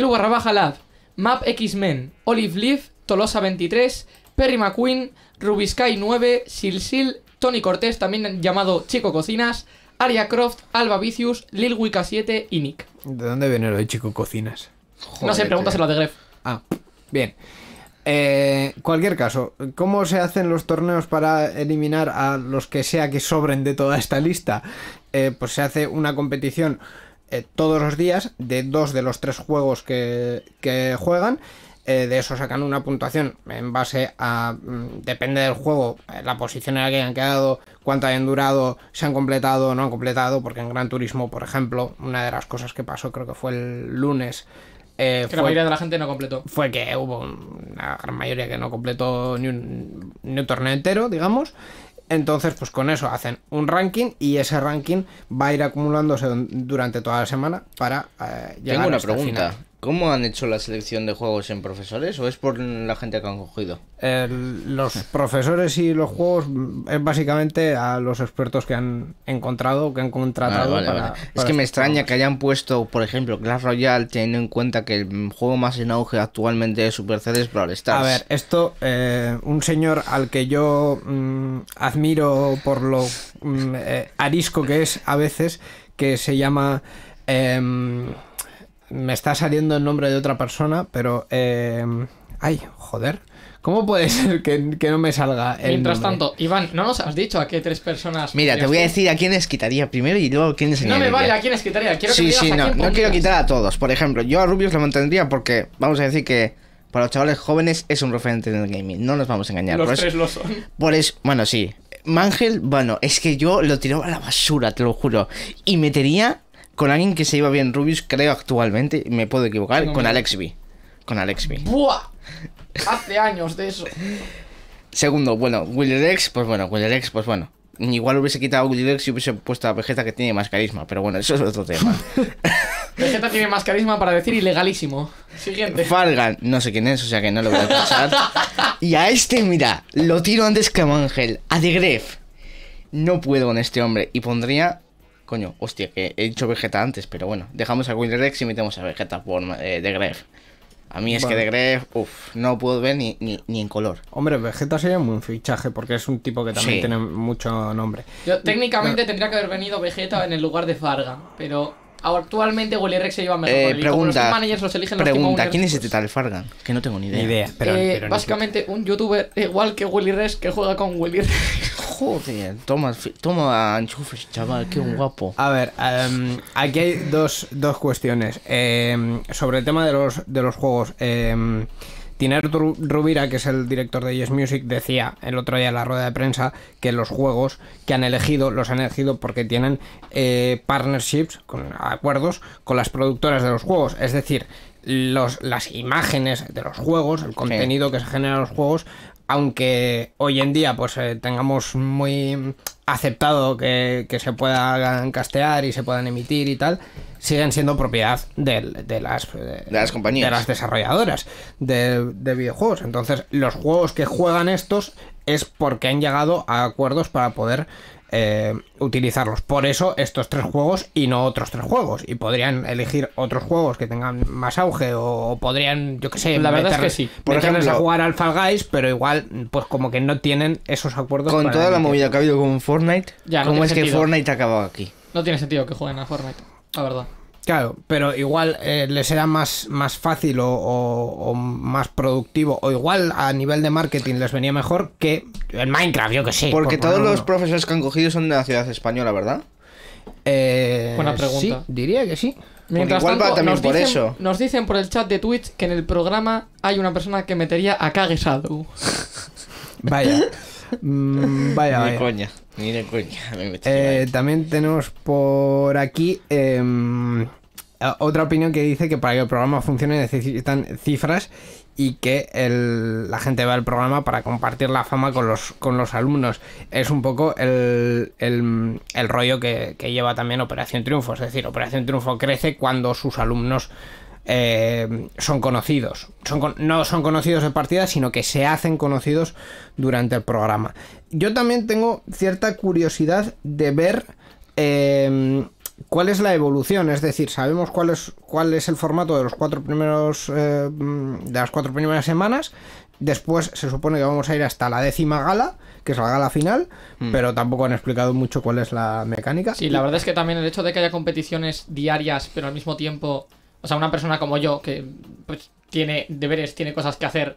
Lu barra baja Lab, Map X-Men, Olive Leaf, Tolosa 23, Perry McQueen, Rubisky 9, Silsil, Tony Cortés, también llamado Chico Cocinas, Aria Croft, Alba Vicius, Lil 7 y Nick. ¿De dónde viene lo de Chico Cocinas? no sé, pregúntaselo a de Gref. Ah, bien. Eh, cualquier caso, ¿cómo se hacen los torneos para eliminar a los que sea que sobren de toda esta lista? Eh, pues se hace una competición eh, todos los días de dos de los tres juegos que juegan eh, de eso sacan una puntuación en base a, mm, depende del juego, eh, la posición en la que hayan quedado, cuánto hayan durado, se han completado o no han completado, porque en Gran Turismo, por ejemplo, una de las cosas que pasó creo que fue el lunes, eh, que la mayoría de la gente no completó. Fue que hubo una gran mayoría que no completó ni un, torneo entero, digamos. Entonces, pues con eso hacen un ranking y ese ranking va a ir acumulándose durante toda la semana para llegar Tengo una pregunta. ¿Cómo han hecho la selección de juegos en profesores o es por la gente que han cogido? los profesores y los juegos mm, es básicamente a los expertos que han encontrado, que han contratado. Ah, para, es que me este extraña que hayan puesto, por ejemplo, Clash Royale teniendo en cuenta que el juego más en auge actualmente es Supercell es Brawl Stars. A ver, esto, eh, un señor al que yo mm, admiro por lo mm, eh, arisco que es a veces, que se llama... Em, me está saliendo el nombre de otra persona, pero... Em, ay, joder. ¿Cómo puede [laughs] ser que, no me salga Mientras tanto, Iván, ¿no nos has dicho a qué tres personas... Mira, te voy a decir a quiénes quitaría primero y luego a quiénes No me vale a quiénes quitaría, quiero que Sí, sí, no, no quiero quitar a todos. Por ejemplo, yo a Rubius lo mantendría porque, vamos a decir que para los chavales jóvenes es un referente en el gaming, no nos vamos a engañar. Los tres lo son. Por eso, bueno, sí. Mangel, bueno, es que yo lo tiraba a la basura, te lo juro. Y metería con alguien que se iba bien Rubius, creo actualmente, me puedo equivocar, con Alexby. Con Alex ¡Buah! Hace años de eso. Segundo, bueno, Willy pues bueno, Willy Rex, pues bueno. Igual hubiese quitado a Willy y hubiese puesto a Vegeta que tiene más carisma, pero bueno, eso es otro tema. [laughs] Vegeta tiene más carisma para decir ilegalísimo. Siguiente. Fargan, no sé quién es, o sea que no lo voy a pasar. y a este, mira, lo tiro antes que a Mangel, a The Gref. No puedo con este hombre. Y pondría Coño, hostia, que he dicho Vegeta antes, pero bueno. Dejamos a Rex y metemos a Vegeta por eh, de Gref. A mí es que de Gref, uff, no puedo ver ni, en color. Hombre, Vegeta sería un fichaje porque es un tipo que también tiene mucho nombre. Yo, técnicamente tendría que haber venido Vegeta en el lugar de Farga, pero Actualmente Willyrex se lleva mejor. Eh, los managers los eligen los pregunta ¿quién es este tal Fargan? Que no tengo ni idea. idea eh, básicamente un youtuber igual que Willy Rex que juega con Willy Rex. [laughs] Joder, toma, toma enchufes, chaval, qué mm. guapo. A ver, em, aquí hay dos, dos cuestiones. Em, sobre el tema de los, de los juegos. Eh, Tiner Rubira, que es el director de Yes Music, decía el otro día en la rueda de prensa que los juegos que han elegido los han elegido porque tienen eh, partnerships, acuerdos con las productoras de los juegos. Es decir, las imágenes de los juegos, el contenido que se genera en los juegos, aunque hoy en día pues eh, tengamos muy aceptado que, se puedan castear y se puedan emitir y tal, siguen siendo propiedad de, las, de, las compañías. De las desarrolladoras de, de, videojuegos. Entonces, los juegos que juegan estos es porque han llegado a acuerdos para poder eh, utilizarlos. Por eso estos tres juegos y no otros tres juegos. Y podrían elegir otros juegos que tengan más auge o, podrían, yo que sé, la verdad es que sí. Por ejemplo, a jugar Fall Guys, pero igual, pues como que no tienen esos acuerdos. Con toda la movida que ha habido con Fortnite, ya, es que Fortnite ha acabado aquí? No tiene sentido que jueguen a Fortnite, la verdad. Claro, pero igual eh, les era más, más fácil o, más productivo, o igual a nivel de marketing les venía mejor que en Minecraft, yo que sé. Porque todos los profesores que han cogido son de la ciudad española, ¿verdad? Eh, Buena pregunta. Sí, diría que sí. Mientras igual tanto, nos por dicen, eso. Nos dicen por el chat de Twitch que en el programa hay una persona que metería a Kage vaya. [laughs] Mm, vaya, eh, también tenemos por aquí em, otra opinión que dice que para que el programa funcione necesitan cifras y que la gente va al programa para compartir la fama con los, con los alumnos. Es un poco el, rollo que lleva también Operación Triunfo. Es decir, Operación Triunfo crece cuando sus alumnos eh, son conocidos. Son no son conocidos de partida, sino que se hacen conocidos durante el programa. Yo también tengo cierta curiosidad de ver em, cuál es la evolución. Es decir, sabemos cuál es, cuál es el formato de los cuatro primeros. Eh, mm, de las cuatro primeras semanas. Después se supone que vamos a ir hasta la décima gala, que es la gala final, mm. pero tampoco han explicado mucho cuál es la mecánica. Sí, la verdad es que también el hecho de que haya competiciones diarias, pero al mismo tiempo o sea, una persona como yo que pues, tiene deberes, tiene cosas que hacer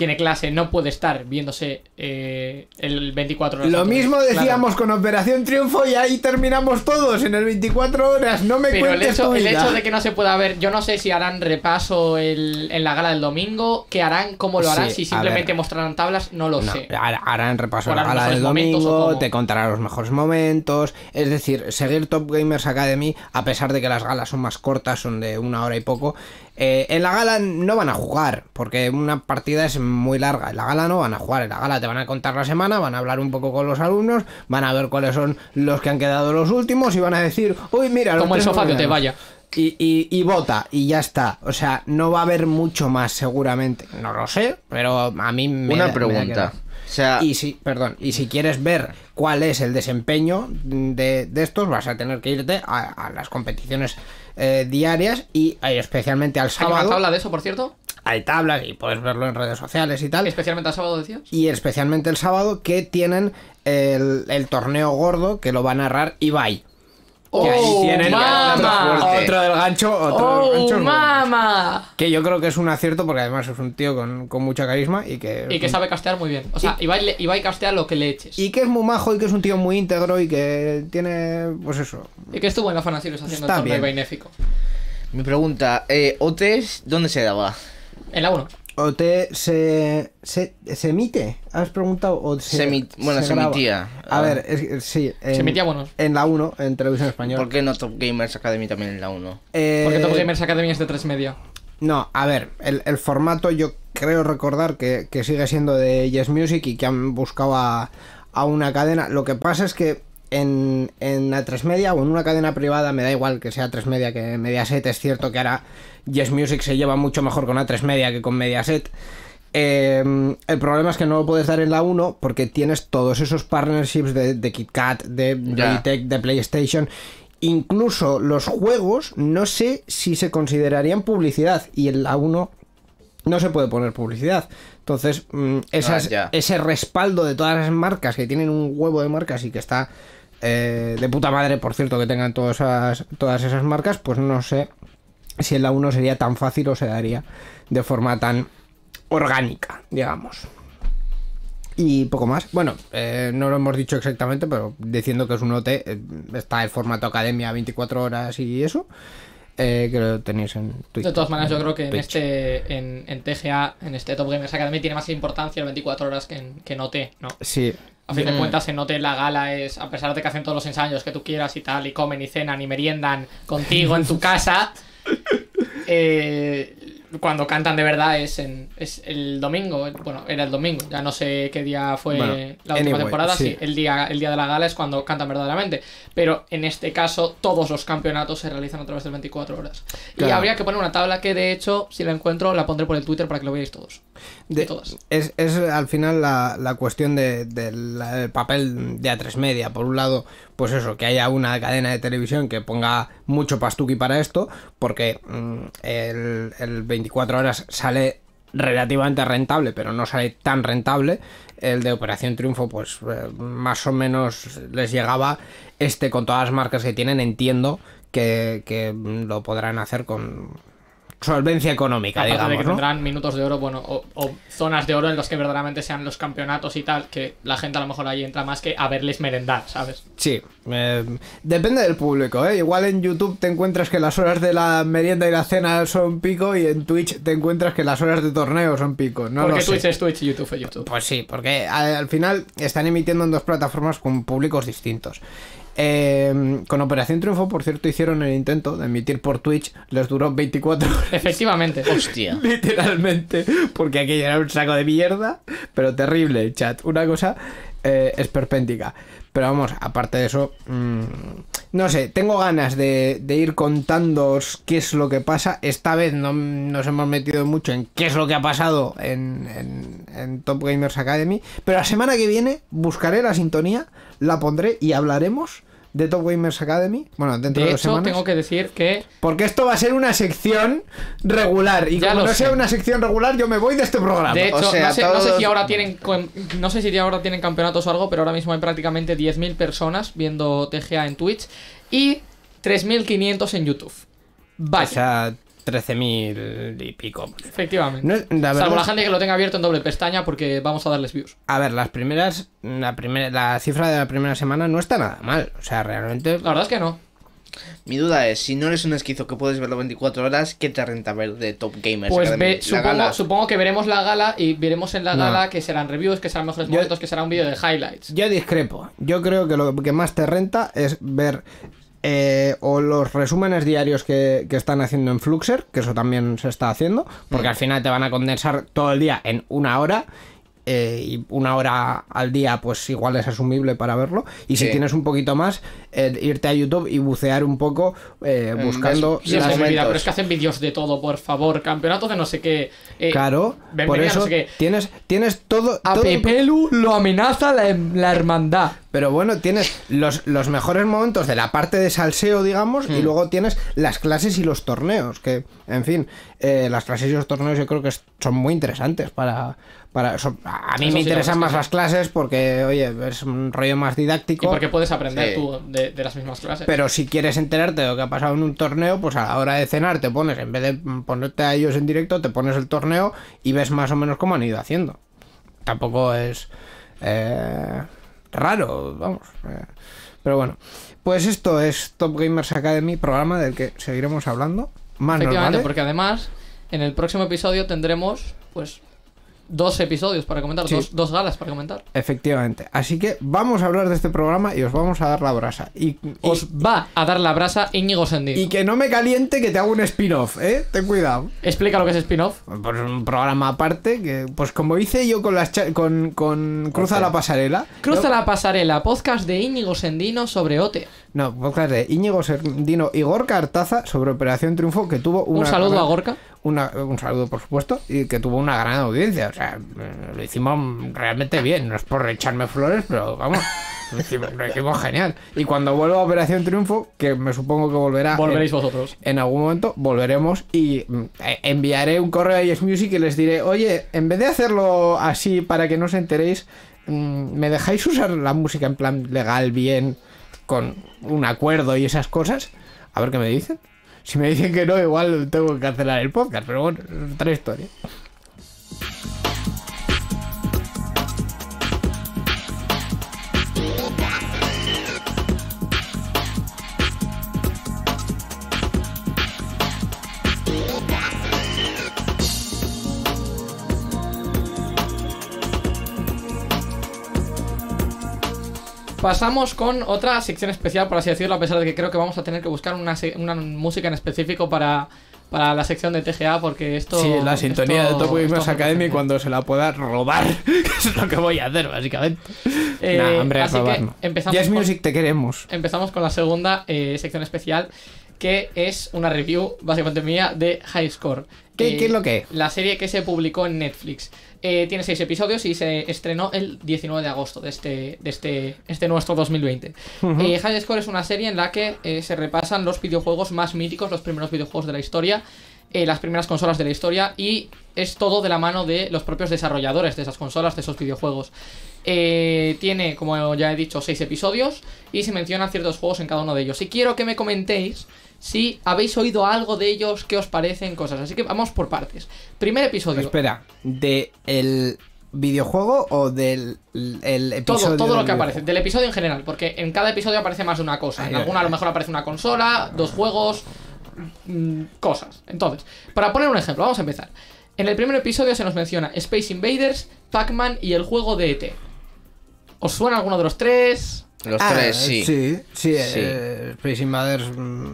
tiene clase, no puede estar viéndose eh, el 24 horas. Lo mismo decíamos con Operación Triunfo y ahí terminamos todos en el 24 horas. No me cuento cuentes el hecho, de que no se pueda ver, yo no sé si harán repaso el, en la gala del domingo, qué harán, cómo lo harán, si simplemente mostrarán tablas, no lo sé. Harán repaso en la gala del domingo, te contarán los mejores momentos. Es decir, seguir Top Gamers Academy, a pesar de que las galas son más cortas, son de una hora y poco, eh, en la gala no van a jugar, porque una partida es muy larga. En la gala no van a jugar, en la gala te van a contar la semana, van a hablar un poco con los alumnos, van a ver cuáles son los que han quedado los últimos y van a decir, uy, mira, como el sofá que te vaya. Y, y, y, vota, y ya está. O sea, no va a haber mucho más seguramente. No lo sé, pero a mí me... Una pregunta. Y si, perdón, y si quieres ver cuál es el desempeño de, estos, vas a tener que irte a, las competiciones eh, diarias y eh, especialmente al sábado. ¿Hay tabla de eso, por cierto? Hay tabla y puedes verlo en redes sociales y tal. Especialmente al sábado, decías. Y especialmente el sábado que tienen el, el torneo gordo que lo va a narrar Ibai que ahí oh, otro del gancho, otro del oh, gancho. Que yo creo que es un acierto porque además es un tío con, mucha carisma y que. Y que sabe castear muy bien. O sea, y, va y castea lo que le eches. Y que es muy majo y que es un tío muy íntegro y que tiene. Pues eso. Y que estuvo en la Fanasiros haciendo el benéfico. Mi pregunta, eh, ¿Otes dónde se daba? En la 1. ¿O te, se, emite? ¿Has preguntado? O se, bueno, se, emitía. A ah. ver, sí. En, se emitía bueno. En la 1, en televisión española. ¿Por qué no Top Gamers Academy también en la 1? Eh, Porque Top Gamers Academy es de 3 media. No, a ver, el, el formato yo creo recordar que, sigue siendo de Yes Music y que han buscado a, una cadena. Lo que pasa es que en, la 3 media o en una cadena privada, me da igual que sea 3 media que media Mediaset, es cierto que ahora Yes Music se lleva mucho mejor con A3 Media que con Mediaset. Em, el problema es que no lo puedes dar en la 1 porque tienes todos esos partnerships de, KitKat, de de PlayStation. Incluso los juegos, no sé si se considerarían publicidad. Y en la 1 no se puede poner publicidad. Entonces, mm, ah, ese respaldo de todas las marcas que tienen un huevo de marcas y que está eh, de puta madre, por cierto, que tengan todas todas esas marcas, pues no sé si en la 1 sería tan fácil o se daría de forma tan orgánica, digamos. Y poco más. Bueno, eh, no lo hemos dicho exactamente, pero diciendo que es un OT, eh, está el formato academia 24 horas y eso. Eh, que lo tenéis en Twitter. De todas maneras, yo creo que en este en, en, TGA, en este Top Gamers Academy, tiene más importancia el 24 horas que en, que OT, ¿no? Sí. A fin de mm. cuentas, en OT la gala es, a pesar de que hacen todos los ensayos que tú quieras y tal, y comen y cenan y meriendan contigo en tu [laughs] casa. Eh, cuando cantan de verdad es, en, el domingo. Bueno, era el domingo. Ya no sé qué día fue la última temporada. Sí. el, día, el día de la gala es cuando cantan verdaderamente. Pero en este caso, todos los campeonatos se realizan a través de 24 horas. Y habría que poner una tabla que, de hecho, si la encuentro, la pondré por el Twitter para que lo veáis todos. Es, al final la, cuestión del de, papel de A3 Media. Por un lado, pues eso, que haya una cadena de televisión que ponga mucho pastuqui para esto, porque mm, el, 24 horas sale relativamente rentable, pero no sale tan rentable. El de Operación Triunfo, pues eh, más o menos les llegaba. Este, con todas las marcas que tienen, entiendo que lo podrán hacer con, solvencia económica, digamos. De que tendrán minutos de oro, bueno, o, zonas de oro en los que verdaderamente sean los campeonatos y tal, que la gente a lo mejor ahí entra más que a verles merendar, ¿sabes? Sí, eh, depende del público, ¿eh? Igual en YouTube te encuentras que las horas de la merienda y la cena son pico y en Twitch te encuentras que las horas de torneo son pico. No porque Twitch es Twitch y YouTube es YouTube. Pues sí, porque al final están emitiendo en dos plataformas con públicos distintos. Em, con Operación Triunfo, por cierto, hicieron el intento de emitir por Twitch, les duró 24 horas. Efectivamente. Hostia. [laughs] Literalmente, porque aquello era un saco de mierda, pero terrible chat. Una cosa es eh, esperpéntica. Pero vamos, aparte de eso, mm, no sé, tengo ganas de, ir contándoos qué es lo que pasa. Esta vez no nos hemos metido mucho en qué es lo que ha pasado en Top Gamers Academy. Pero la semana que viene buscaré la sintonía, la pondré y hablaremos de Top Gamers Academy. Bueno, dentro de, de dos tengo que decir que. Porque esto va a ser una sección regular. Y como no sea una sección regular, yo me voy de este programa. De hecho, no, sé, si ahora tienen. No sé si ahora tienen campeonatos o algo, pero ahora mismo hay prácticamente 10.000 personas viendo TGA en Twitch y 3.500 en YouTube. Vaya. O 13.000 y pico. Efectivamente. la Salvo la gente que lo tenga abierto en doble pestaña porque vamos a darles views. A ver, las primeras. La, la cifra de la primera semana no está nada mal. O sea, realmente. La verdad es que no. Mi duda es, si no eres un esquizo que puedes verlo 24 horas, ¿qué te renta ver de Top Gamers? Pues supongo, que veremos la gala y veremos en la gala que serán reviews, que serán mejores momentos, que será un vídeo de highlights. Yo discrepo. Yo creo que lo que más te renta es ver eh, o los resúmenes diarios que, que, están haciendo en Fluxer, que eso también se está haciendo, porque mm. al final te van a condensar todo el día en una hora eh, una hora al día pues igual es asumible para verlo. Y si tienes un poquito más, eh, irte a YouTube y bucear un poco eh, buscando... pero es que hacen vídeos de todo, por favor. Campeonato de no sé qué. claro, por eso tienes, tienes todo... A todo... lo amenaza la, hermandad. Pero bueno, tienes los, los mejores momentos de la parte de salseo, digamos, y hmm. luego tienes las clases y los torneos, que, en fin, las clases y los torneos yo creo que son muy interesantes para, para, eso a mí me interesan más las clases porque, oye, es un rollo más didáctico. Y porque puedes aprender tú de, las mismas clases. Pero si quieres enterarte de lo que ha pasado en un torneo, pues a la hora de cenar te pones, en vez de ponerte a ellos en directo, te pones el torneo y ves más o menos cómo han ido haciendo. Tampoco es eh, raro, vamos. Eh. Pero bueno, pues esto es Top Gamers Academy, programa del que seguiremos hablando. Más Efectivamente, ¿eh? porque además en el próximo episodio tendremos, pues dos episodios para comentar, dos, galas para comentar. Efectivamente. Así que vamos a hablar de este programa y os vamos a dar la brasa. Y, os va a dar la brasa Íñigo Sendino Y que no me caliente que te hago un spin-off, ¿eh? Ten cuidado. Explica lo que es spin-off. Pues un programa aparte que, pues como hice yo con las con, con Cruza la pasarela. Cruza la pasarela, podcast de Íñigo Sendino sobre OTE. No, podcast pues de Íñigo Serdino y Gorka Artaza sobre Operación Triunfo que tuvo una... Un saludo a Gorka. un saludo, por supuesto, y que tuvo una gran audiencia. O sea, lo hicimos realmente bien. No es por echarme flores, pero vamos, lo hicimos, genial. Y cuando vuelva a Operación Triunfo, que me supongo que volverá... Volveréis vosotros. En algún momento volveremos y eh, enviaré un correo a Yes Music y les diré, oye, en vez de hacerlo así para que no os enteréis, mm, ¿me dejáis usar la música en plan legal bien? con un acuerdo y esas cosas. A ver qué me dicen. Si me dicen que no, igual tengo que cancelar el podcast, pero bueno, otra historia. Pasamos con otra sección especial, por así decirlo, a pesar de que creo que vamos a tener que buscar una, música en específico para, la sección de TGA porque esto... Sí, la sintonía de Top Academy cuando se la pueda robar, [laughs] que es lo que voy a hacer básicamente. Eh, hombre, así que empezamos yes Music te queremos. Empezamos con la segunda eh, sección especial que es una review básicamente mía de High Score. ¿Qué, ¿qué es eh, lo que? La serie que se publicó en Netflix. Eh, tiene seis episodios y se estrenó el 19 de agosto de este, de este, este nuestro 2020. Eh, High Score es una serie en la que eh, se repasan los videojuegos más míticos, los primeros videojuegos de la historia, las primeras consolas de la historia y es todo de la mano de los propios desarrolladores de esas consolas, de esos videojuegos. tiene, como ya he dicho, seis episodios y se mencionan ciertos juegos en cada uno de ellos. Y quiero que me comentéis si habéis oído algo de ellos, qué os parecen, cosas. Así que vamos por partes. Primer episodio. Espera, de el videojuego o del episodio? Todo, todo lo que aparece, del episodio en general, porque en cada episodio aparece más de una cosa. En alguna a lo mejor aparece una consola, dos juegos, mm, cosas. Entonces, para poner un ejemplo, vamos a empezar. En el primer episodio se nos menciona Space Invaders, Pac-Man y el juego de ET. ¿Os suena alguno de los tres? Los ah, tres, sí. Sí, sí. Eh, Space Invaders. Mm,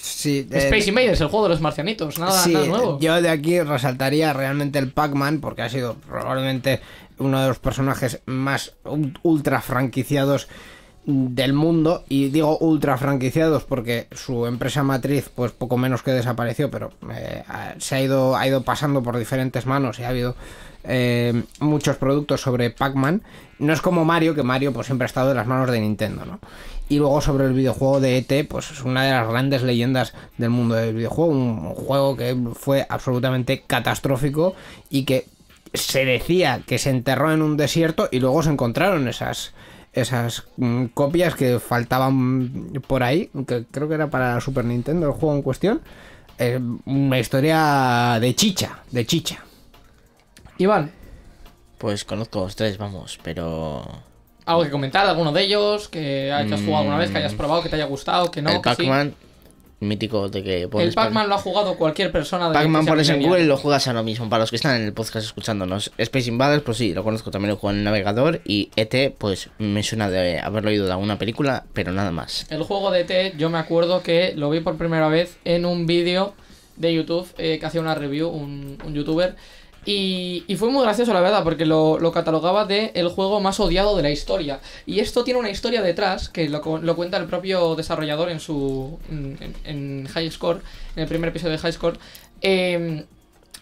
sí, eh, Space Invaders, el juego de los marcianitos, nada, nuevo. Yo de aquí resaltaría realmente el Pac-Man, porque ha sido probablemente uno de los personajes más ultra franquiciados del mundo y digo ultra franquiciados porque su empresa matriz pues poco menos que desapareció pero eh, se ha ido ha ido pasando por diferentes manos y ha habido eh, muchos productos sobre Pac-Man. No es como Mario, que Mario pues, siempre ha estado en las manos de Nintendo, ¿no? Y luego sobre el videojuego de ET, pues es una de las grandes leyendas del mundo del videojuego, un juego que fue absolutamente catastrófico y que se decía que se enterró en un desierto y luego se encontraron esas, esas mm, copias que faltaban por ahí, que creo que era para Super Nintendo el juego en cuestión. Eh, una historia de chicha, de chicha. Iván. Pues conozco los tres, vamos, pero... ¿Algo que comentar? ¿Alguno de ellos? ¿Que hayas jugado alguna vez? ¿Que hayas mm. probado? ¿Que te haya gustado? ¿Que no? El Pac-Man, mítico de que... El Pac-Man lo ha jugado cualquier persona. de Pac-Man pones en Google y lo juegas a lo mismo. Para los que están en el podcast escuchándonos. Space Invaders, pues sí, lo conozco. También lo juego en el navegador. Y ET, pues me suena de haberlo oído de alguna película, pero nada más. El juego de ET, yo me acuerdo que lo vi por primera vez en un vídeo de YouTube eh, que hacía una review, un youtuber y, fue muy gracioso, la verdad, porque lo, catalogaba de el juego más odiado de la historia. Y esto tiene una historia detrás, que lo, cuenta el propio desarrollador en su. en, High Score, en el primer episodio de High Score. Em,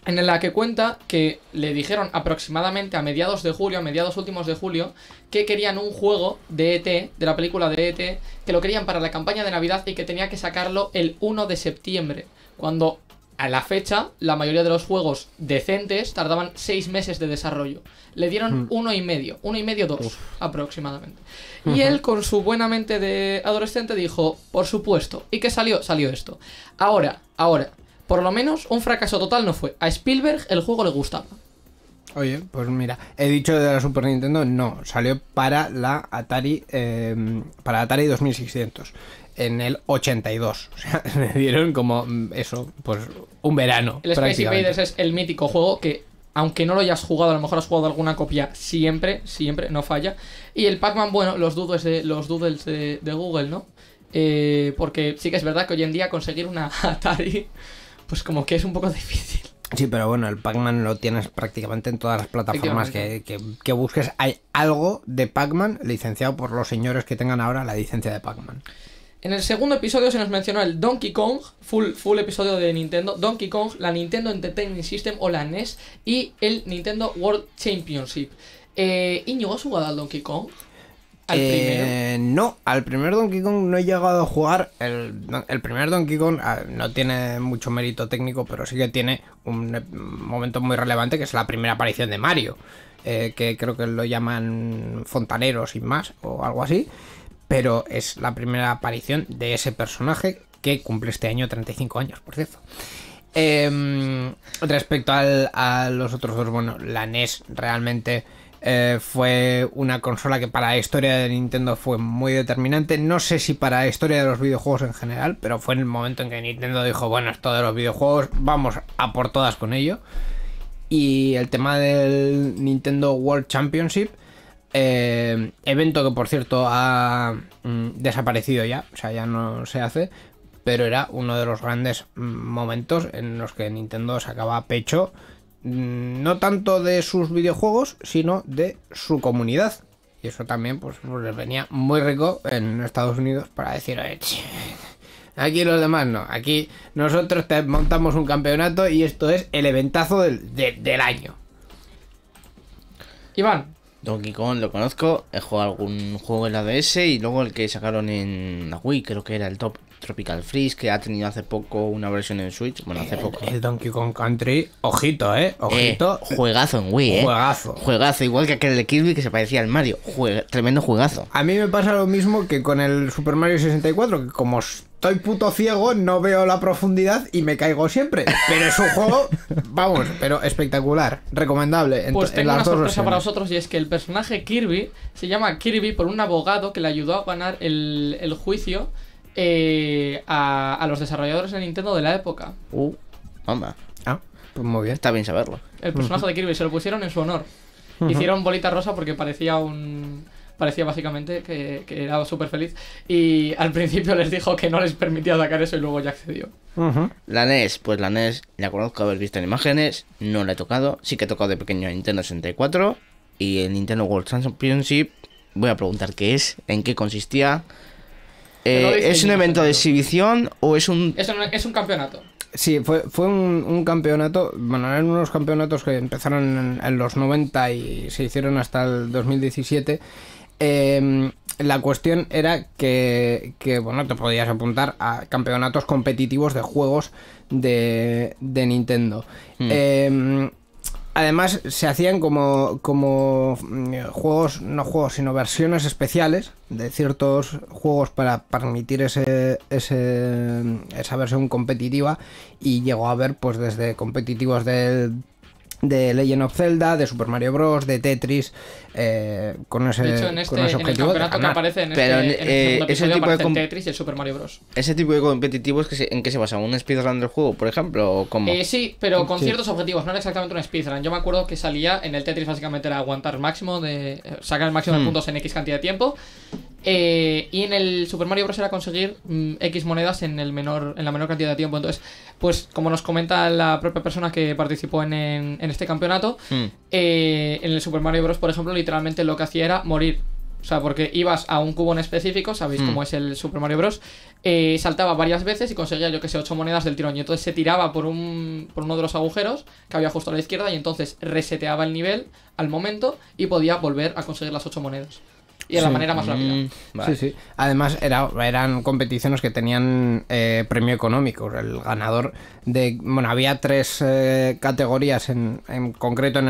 en la que cuenta que le dijeron aproximadamente a mediados de julio, a mediados últimos de julio, que querían un juego de ET, de la película de ET, que lo querían para la campaña de Navidad y que tenía que sacarlo el 1 de septiembre, cuando a la fecha, la mayoría de los juegos decentes tardaban seis meses de desarrollo. Le dieron hmm. uno y medio, uno y medio, dos aproximadamente. Y él, con su buena mente de adolescente, dijo, por supuesto. ¿Y qué salió? Salió esto. Ahora, ahora, por lo menos un fracaso total no fue. A Spielberg el juego le gustaba. Oye, pues mira, he dicho de la Super Nintendo, no, salió para la Atari, eh, para Atari 2600 en el 82. O sea, [laughs] me dieron como mm, eso, pues un verano. El Space Invaders es el mítico juego que, aunque no lo hayas jugado, a lo mejor has jugado alguna copia, siempre, siempre, no falla. Y el Pac-Man, bueno, los doodles de, los de, Google, ¿no? Eh, porque sí que es verdad que hoy en día conseguir una [laughs] Atari, pues como que es un poco difícil. Sí, pero bueno, el Pac-Man lo tienes prácticamente en todas las plataformas que, que, busques. Hay algo de Pac-Man licenciado por los señores que tengan ahora la licencia de Pac-Man. En el segundo episodio se nos mencionó el Donkey Kong, full, full episodio de Nintendo, Donkey Kong, la Nintendo Entertainment System o la NES y el Nintendo World Championship. Eh, Iñigo, ¿has jugado al Donkey Kong? Eh, no, al primer Donkey Kong no he llegado a jugar. El, primer Donkey Kong ah, no tiene mucho mérito técnico, pero sí que tiene un eh, momento muy relevante que es la primera aparición de Mario. Eh, que creo que lo llaman fontanero sin más o algo así pero es la primera aparición de ese personaje que cumple este año 35 años, por cierto. Em, respecto a los otros dos, bueno, la NES realmente eh, fue una consola que para la historia de Nintendo fue muy determinante. No sé si para la historia de los videojuegos en general, pero fue en el momento en que Nintendo dijo, bueno, esto de los videojuegos, vamos a por todas con ello. Y el tema del Nintendo World Championship eh, evento que por cierto ha mm, desaparecido ya, o sea, ya no se hace, pero era uno de los grandes mm, momentos en los que Nintendo sacaba pecho, mm, no tanto de sus videojuegos, sino de su comunidad. Y eso también pues, les venía muy rico en Estados Unidos para decir, aquí los demás no, aquí nosotros te montamos un campeonato y esto es el eventazo del, del año. Iván, Donkey Kong lo conozco, he jugado algún juego en la DS y luego el que sacaron en la Wii, creo que era el Top Tropical Freeze, que ha tenido hace poco una versión en Switch. Bueno, hace poco. El Donkey Kong Country, ojito, eh, ¿eh? Ojito. juegazo en Wii, ¿eh? Juegazo. Juegazo, igual que aquel de Kirby que se parecía al Mario. tremendo juegazo. A mí me pasa lo mismo que con el Super Mario 64, que como estoy puto ciego, no veo la profundidad y me caigo siempre. Pero es un juego, [laughs] vamos, pero espectacular, recomendable. pues tengo una sorpresa para vosotros y es que el personaje Kirby se llama Kirby por un abogado que le ayudó a ganar el, juicio eh, a, los desarrolladores de Nintendo de la época. Uh, ¡bomba! Ah, pues muy bien. Está bien saberlo. El personaje [laughs] de Kirby se lo pusieron en su honor. Hicieron bolita rosa porque parecía un parecía básicamente que, era súper feliz. Y al principio les dijo que no les permitía sacar eso y luego ya accedió. La NES, pues la NES la conozco haber visto en imágenes, no la he tocado, sí que he tocado de pequeño a Nintendo 64 y el Nintendo World Championship. Voy a preguntar qué es, en qué consistía. Eh, ¿Es un evento de exhibición o es un... Es un, campeonato. Sí, fue, fue un, campeonato, bueno, eran unos campeonatos que empezaron en, los 90 y se hicieron hasta el 2017 Em, la cuestión era que, bueno, te podías apuntar a campeonatos competitivos de juegos de, Nintendo. Hmm. Em, además, se hacían como, como mm, juegos, no juegos, sino versiones especiales de ciertos juegos para permitir ese, esa versión competitiva. Y llegó a haber, pues, desde competitivos del de Legend of Zelda, de Super Mario Bros, de Tetris, eh, con, ese, de hecho, este, en el campeonato que aparece en este, pero el este ese tipo de Tetris y el Super Mario Bros. ¿Ese tipo de competitivos que en qué se basa? ¿Un speedrun del juego, por ejemplo? Eh, sí, pero con ciertos objetivos, no era exactamente un speedrun. Yo me acuerdo que salía en el Tetris básicamente era aguantar máximo, de eh, sacar el máximo de hmm. puntos en X cantidad de tiempo. Eh, y en el Super Mario Bros. era conseguir mm, X monedas en, el menor, en la menor cantidad de tiempo. Entonces, pues como nos comenta la propia persona que participó en, este campeonato, hmm. eh, en el Super Mario Bros., por ejemplo, literalmente lo que hacía era morir. O sea, porque ibas a un cubo en específico, sabéis hmm. cómo es el Super Mario Bros. Eh, saltaba varias veces y conseguía, yo que sé, ocho monedas del tirón. Y entonces se tiraba por, un, por uno de los agujeros que había justo a la izquierda y entonces reseteaba el nivel al momento y podía volver a conseguir las ocho monedas. Y de la manera más rápida. Mm, sí, sí. Además, era, eran competiciones que tenían eh, premio económico. El ganador de. Bueno, había tres eh, categorías en, concreto en,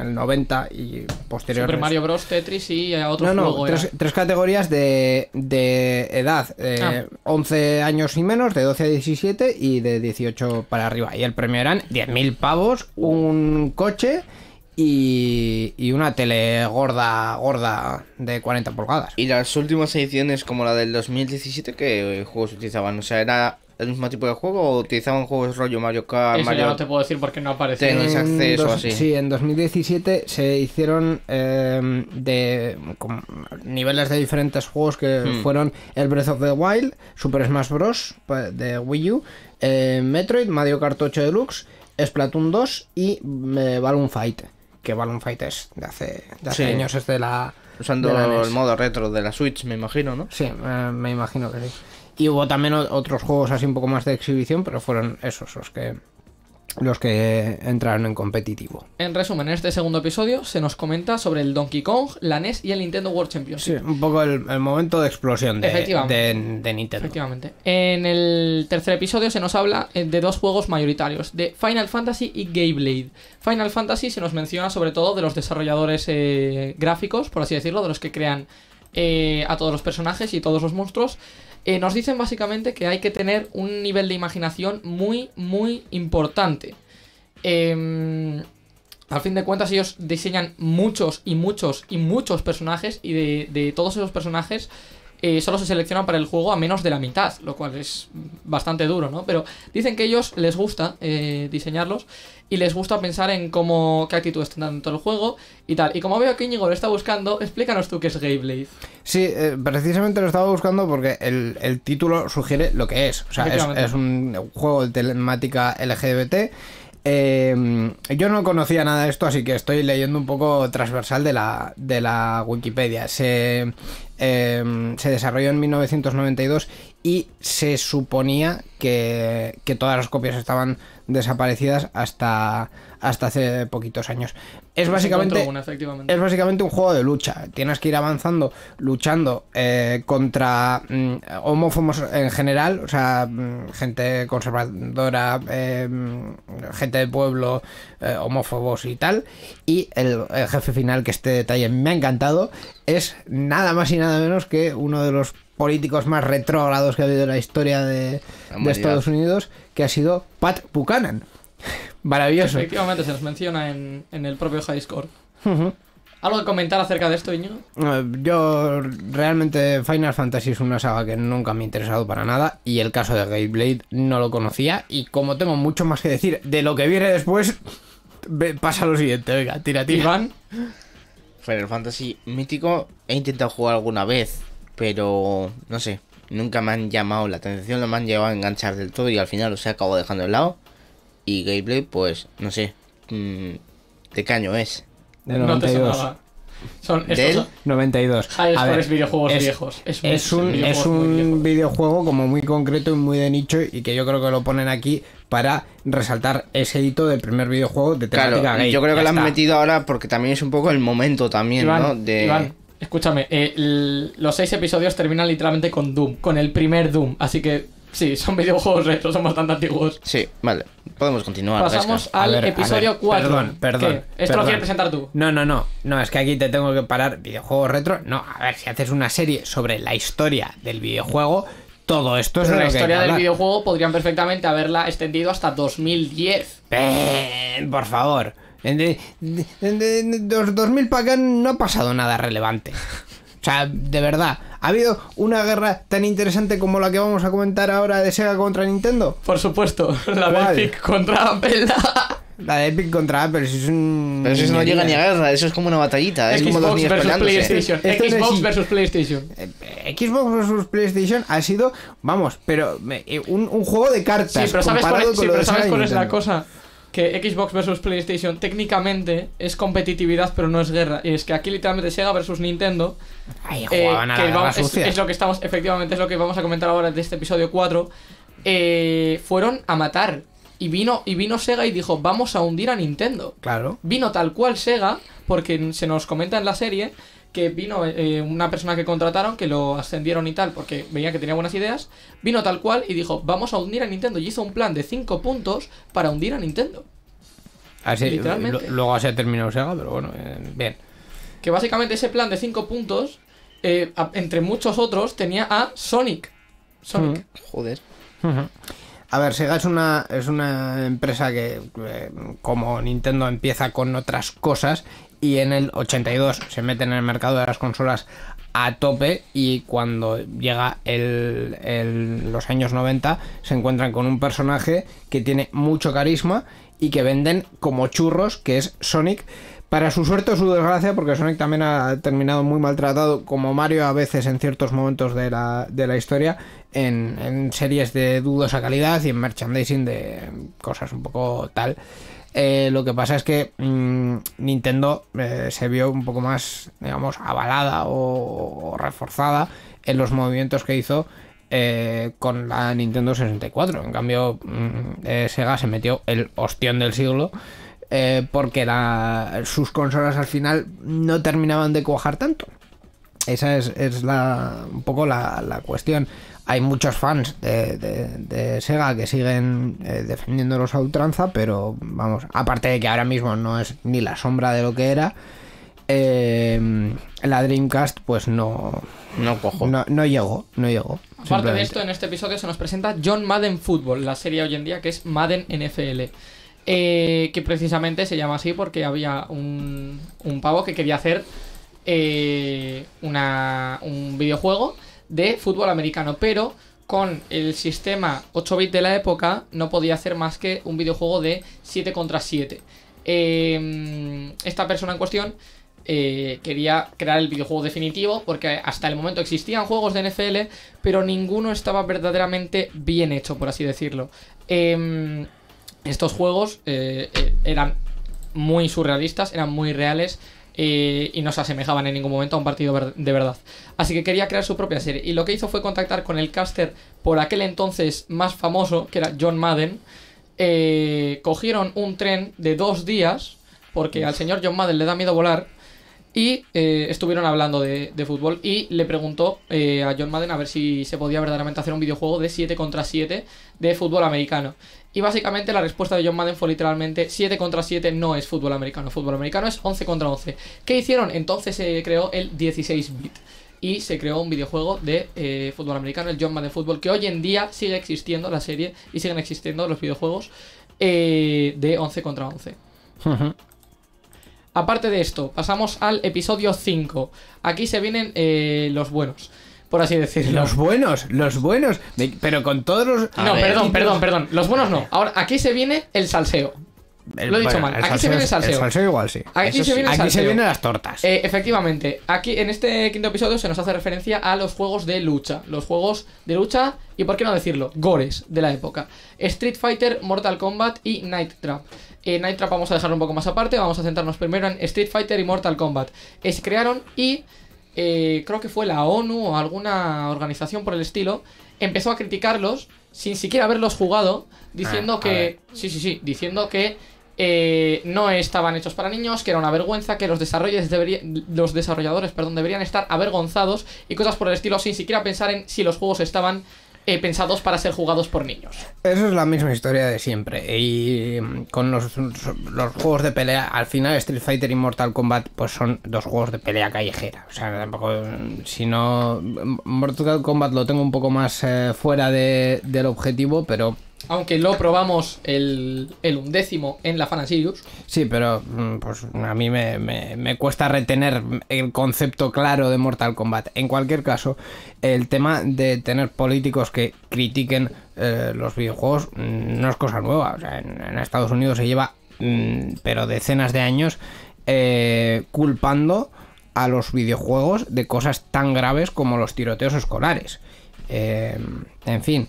el 90 y posteriormente. Super Mario Bros, Tetris y otros eh, otro no, No, tres, categorías de, edad: 11 ah. años y menos, de 12 a 17 y de 18 para arriba. Y el premio eran 10.000 pavos, uh. un coche y, una tele gorda, gorda de 40 pulgadas. Y las últimas ediciones como la del 2017, ¿qué juegos utilizaban? O sea, ¿era el mismo tipo de juego o utilizaban juegos rollo Mario Kart? Eso ya no te puedo decir porque no apareció. Tenéis acceso Sí, en 2017 se hicieron em, de niveles de diferentes juegos que hmm. fueron el Breath of the Wild, Super Smash Bros. de Wii U, eh, Metroid, Mario Kart 8 Deluxe, Splatoon 2 y eh, Balloon Fight que Balloon Fighters de hace, años, es de la... Usando e el modo retro de la Switch, me imagino, ¿no? Sí, me imagino que sí. Y hubo también otros juegos así un poco más de exhibición, pero fueron esos los que, los que entraron en competitivo. En resumen, en este segundo episodio se nos comenta sobre el Donkey Kong, la NES y el Nintendo World Championship. Sí, un poco el, momento de explosión de, Nintendo. Efectivamente. En el tercer episodio se nos habla eh, de dos juegos mayoritarios, de Final Fantasy y Gayblade. Final Fantasy se nos menciona sobre todo de los desarrolladores eh, gráficos, por así decirlo, de los que crean eh, a todos los personajes y todos los monstruos. Eh, nos dicen básicamente que hay que tener un nivel de imaginación muy, muy importante. Em, al fin de cuentas, ellos diseñan muchos y muchos y muchos personajes y de todos esos personajes eh, solo se seleccionan para el juego a menos de la mitad, lo cual es bastante duro, ¿no? Pero dicen que ellos les gusta eh, diseñarlos y les gusta pensar en cómo, qué actitudes tendrán en todo el juego y tal. Y como veo que Íñigo lo está buscando, explícanos tú qué es Blade. Sí, eh, precisamente lo estaba buscando porque el, título sugiere lo que es. O sea, es, un juego de telemática LGBT Em, yo no conocía nada de esto, así que estoy leyendo un poco transversal de la, Wikipedia. Em, se, desarrolló en 1992 y se suponía que, que todas las copias estaban desaparecidas hasta, hasta hace poquitos años. Es básicamente, es básicamente un juego de lucha. Tienes que ir avanzando, luchando eh, contra mm, homófobos en general, o sea, mm, gente conservadora, em, gente de pueblo, eh, homófobos y tal. Y el, jefe final, que este detalle me ha encantado, es nada más y nada menos que uno de los políticos más retrógrados que ha habido en la historia de, de Estados Unidos, que ha sido Pat Buchanan. Maravilloso. Efectivamente, se los menciona en, el propio High ¿Algo que comentar acerca de esto, Iñigo? Eh, yo realmente Final Fantasy es una saga que nunca me ha interesado para nada y el caso de Gateblade no lo conocía y como tengo mucho más que decir de lo que viene después, pasa lo siguiente, venga, tira, tira. Final Fantasy mítico, he intentado jugar alguna vez, pero no sé, nunca me han llamado la atención, no me han llevado a enganchar del todo y al final los he acabado dejando de lado y gameplay, pues no sé. Mm, ¿De qué año es? De 92. son estos 92. a videojuegos viejos. Es, un, es un videojuego como muy concreto y muy de nicho y que yo creo que lo ponen aquí para resaltar ese hito del primer videojuego de temática claro, Yo creo que lo han metido ahora porque también es un poco el momento también, ¿no? De... Iván, escúchame, eh, los seis episodios terminan literalmente con Doom, con el primer Doom, así que Sí, son videojuegos retro, son bastante antiguos. Sí, vale. Podemos continuar. Pasamos al episodio 4. Perdón, perdón. Esto lo quieres presentar tú. No, no, no. No, es que aquí te tengo que parar. Videojuegos retro. No, a ver, si haces una serie sobre la historia del videojuego, todo esto es la historia del videojuego podrían perfectamente haberla extendido hasta 2010. por favor. En 2000 para acá no ha pasado nada relevante. O sea, de verdad, ¿ha habido una guerra tan interesante como la que vamos a comentar ahora de Sega contra Nintendo? Por supuesto, [laughs] la de Epic contra Apple. [laughs] La de Epic contra Apple, si es un... Pero eso no llega ni a guerra, eso es como una batallita, ¿eh? es como dos niños versus PlayStation. Xbox versus PlayStation. Eh, Xbox versus PlayStation ha sido, vamos, pero eh, un, juego de cartas. Sí, pero ¿sabes cuál es, sí, pero ¿sabes cosa? que Xbox versus PlayStation técnicamente es competitividad, pero no es guerra. Y es que aquí literalmente Sega versus Nintendo. Ahí eh, que es, lo que estamos, efectivamente, es lo que vamos a comentar ahora de este episodio 4. Eh, fueron a matar. Y vino, y vino Sega y dijo, vamos a hundir a Nintendo. Claro. Vino tal cual Sega, porque se nos comenta en la serie que vino eh, una persona que contrataron, que lo ascendieron y tal, porque veía que tenía buenas ideas, vino tal cual y dijo, vamos a hundir a Nintendo. Y hizo un plan de 5 puntos para hundir a Nintendo. Así, Literalmente. Luego se ha terminado Sega, pero bueno, eh, bien. Que básicamente ese plan de 5 puntos, eh, entre muchos otros, tenía a Sonic. Sonic. Joder. A ver, Sega es una, es una empresa que, como Nintendo, empieza con otras cosas y en el 82 se meten en el mercado de las consolas a tope y cuando llega el, los años 90 se encuentran con un personaje que tiene mucho carisma y que venden como churros, que es Sonic. Para su suerte o su desgracia, porque Sonic también ha terminado muy maltratado, como Mario a veces en ciertos momentos de la, historia, en, en series de dudosa calidad y en merchandising de cosas un poco tal. Eh, lo que pasa es que mm, Nintendo eh, se vio un poco más, digamos, avalada o, reforzada en los movimientos que hizo eh, con la Nintendo 64. En cambio, mm, Sega se metió el hostión del siglo. porque sus consolas al final no terminaban de cuajar tanto. Esa es, un poco la cuestión hay muchos fans de, Sega que siguen eh, defendiendo defendiéndolos a ultranza, pero vamos, aparte de que ahora mismo no es ni la sombra de lo que era, eh, la Dreamcast pues no... No cojo. No, no llegó, no llegó. Aparte de esto, en este episodio se nos presenta John Madden Football, la serie hoy en día que es Madden NFL. Eh, que precisamente se llama así porque había un, un pavo que quería hacer una, un videojuego de fútbol americano, pero con el sistema 8 bit de la época no podía hacer más que un videojuego de 7 contra 7. Em, esta persona en cuestión eh, quería crear el videojuego definitivo porque hasta el momento existían juegos de NFL, pero ninguno estaba verdaderamente bien hecho, por así decirlo. Em, estos juegos eh, eh, eran muy surrealistas, eran muy reales y, no se asemejaban en ningún momento a un partido de verdad. Así que quería crear su propia serie y lo que hizo fue contactar con el caster por aquel entonces más famoso, que era John Madden. Eh, cogieron un tren de dos días, porque al señor John Madden le da miedo volar y eh, estuvieron hablando de, fútbol y le preguntó eh, a John Madden a ver si se podía verdaderamente hacer un videojuego de 7 contra 7 de fútbol americano. Y básicamente la respuesta de John Madden fue literalmente 7 contra 7 no es fútbol americano, fútbol americano es 11 contra 11. ¿Qué hicieron? Entonces se creó el 16-bit y se creó un videojuego de eh, fútbol americano, el John Madden Fútbol, que hoy en día sigue existiendo la serie y siguen existiendo los videojuegos de 11 contra 11. Aparte de esto, pasamos al episodio 5. Aquí se vienen eh, los buenos por así decirlo. Los buenos, los buenos, pero con todos los... No, perdón, perdón, perdón, los buenos no. Ahora, aquí se viene el salseo. Lo he dicho mal. Aquí se viene el salseo. El salseo igual, sí. Aquí, se, vienen las tortas. Eh, efectivamente. Aquí, en este quinto episodio, se nos hace referencia a los juegos de lucha. Los juegos de lucha, y por qué no decirlo, gores de la época. Street Fighter, Mortal Kombat y Night Trap. Eh, Night Trap vamos a dejarlo un poco más aparte, vamos a centrarnos primero en Street Fighter y Mortal Kombat. Es se crearon y eh, creo que fue la ONU o alguna organización por el estilo, empezó a criticarlos sin siquiera haberlos jugado, diciendo ah, que... Sí, sí, sí, diciendo que eh, no estaban hechos para niños, que era una vergüenza, que los, deberían los desarrolladores perdón, deberían estar avergonzados y cosas por el estilo, sin siquiera pensar en si los juegos estaban eh, pensados para ser jugados por niños. Esa es la misma historia de siempre. Y mm, con los, juegos de pelea, al final Street Fighter y Mortal Kombat pues son dos juegos de pelea callejera. O sea, tampoco... Si no... Mm, Mortal Kombat lo tengo un poco más eh, fuera del objetivo, pero aunque lo probamos el, undécimo en la Fan Sí, pero mm, pues, a mí me, cuesta retener el concepto claro de Mortal Kombat. En cualquier caso, el tema de tener políticos que critiquen eh, los videojuegos mm, no es cosa nueva. en, Estados Unidos se lleva, mm, pero decenas de años, eh, culpando a los videojuegos de cosas tan graves como los tiroteos escolares. Eh, en fin.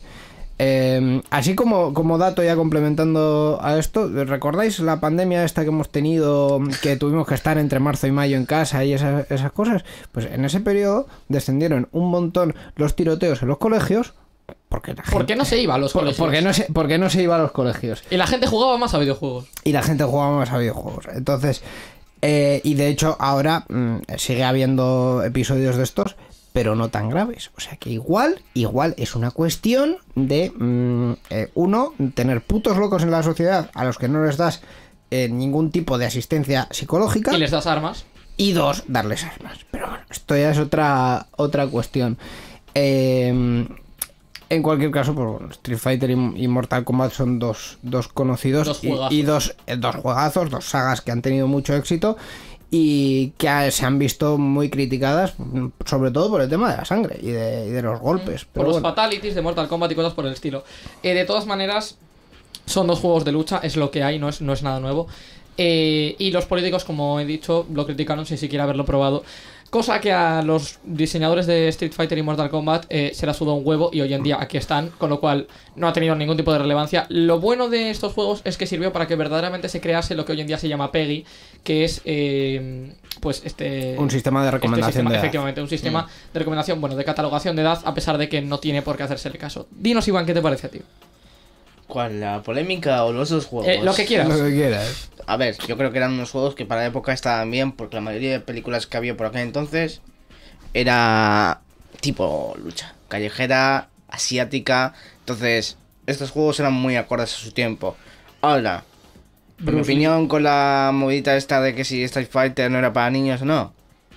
Em, así como, como dato ya complementando a esto, ¿recordáis la pandemia esta que hemos tenido, que tuvimos que estar entre marzo y mayo en casa y esas, cosas? Pues en ese periodo descendieron un montón los tiroteos en los colegios, porque la gente, ¿Por qué no se iba a los colegios? Porque no, se, porque no se iba a los colegios. Y la gente jugaba más a videojuegos. Y la gente jugaba más a videojuegos. Entonces, eh, y de hecho ahora mm, sigue habiendo episodios de estos, pero no tan graves. O sea que igual, igual es una cuestión de, mm, eh, uno, tener putos locos en la sociedad a los que no les das eh, ningún tipo de asistencia psicológica. Y les das armas. Y dos, darles armas. Pero bueno, esto ya es otra, otra cuestión. Em, en cualquier caso, pues Street Fighter y, Mortal Kombat son dos, conocidos y, dos, eh, dos juegazos, dos sagas que han tenido mucho éxito y que se han visto muy criticadas, sobre todo por el tema de la sangre y de, los golpes. por los fatalities de Mortal Kombat y cosas por el estilo. Eh, de todas maneras, son dos juegos de lucha, es lo que hay, no es, no es nada nuevo. Eh, y los políticos, como he dicho, lo criticaron sin siquiera haberlo probado. Cosa que a los diseñadores de Street Fighter y Mortal Kombat eh, se la sudó un huevo y hoy en día aquí están, con lo cual no ha tenido ningún tipo de relevancia. Lo bueno de estos juegos es que sirvió para que verdaderamente se crease lo que hoy en día se llama Peggy, que es eh, pues este... Un sistema de este recomendación de edad. Efectivamente, un mm. sistema de recomendación, bueno, de catalogación de edad, a pesar de que no tiene por qué hacerse el caso. Dinos, Iván, ¿qué te parece a ti? ¿Cuál? ¿La polémica o los dos juegos? Eh, lo que quieras. A ver, yo creo que eran unos juegos que para la época estaban bien, porque la mayoría de películas que había por aquel entonces era tipo lucha, callejera, asiática. Entonces, estos juegos eran muy acordes a su tiempo. Ahora, mi opinión, con la modita esta de que si Street Fighter no era para niños o no,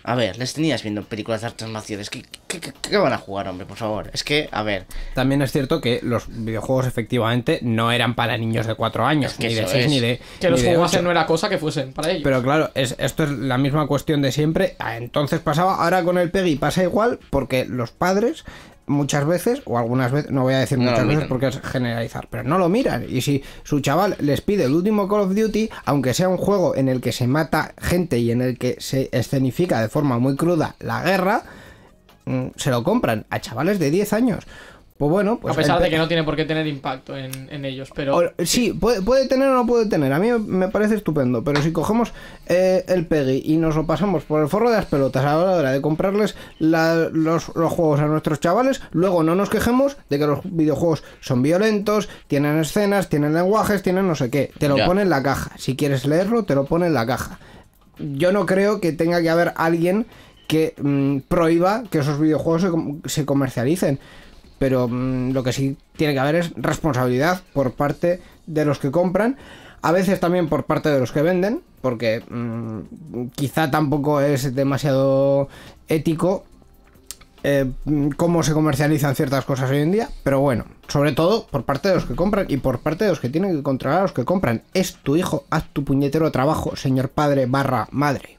a ver, les tenías viendo películas de artes marciales. ¿Qué, van a jugar, hombre? Por favor. Es que, a ver. También es cierto que los videojuegos efectivamente no eran para niños de 4 años, ni de 6, ni de. Que los juegos no era cosa que fuesen para ellos. Pero claro, esto es la misma cuestión de siempre. Ah, entonces pasaba, ahora con el Peggy pasa igual, porque los padres muchas veces, o algunas veces, no voy a decir muchas veces porque es generalizar, pero no lo miran. Y si su chaval les pide el último Call of Duty, aunque sea un juego en el que se mata gente y en el que se escenifica de forma muy cruda la guerra, mm, se lo compran a chavales de 10 años. Pues bueno, pues A pesar de que no tiene por qué tener impacto en, ellos, pero. sí, puede, tener o no puede tener. A mí me parece estupendo, pero si cogemos eh, el Peggy y nos lo pasamos por el forro de las pelotas a la hora de comprarles los, juegos a nuestros chavales, luego no nos quejemos de que los videojuegos son violentos, tienen escenas, tienen lenguajes, tienen no sé qué. Te lo pone en la caja. Si quieres leerlo, te lo pone en la caja. Yo no creo que tenga que haber alguien que mm, prohíba que esos videojuegos se comercialicen pero mm, lo que sí tiene que haber es responsabilidad por parte de los que compran, a veces también por parte de los que venden, porque mm, quizá tampoco es demasiado ético eh, cómo se comercializan ciertas cosas hoy en día, pero bueno, sobre todo por parte de los que compran y por parte de los que tienen que controlar a los que compran. Es tu hijo, haz tu puñetero trabajo, señor padre barra madre.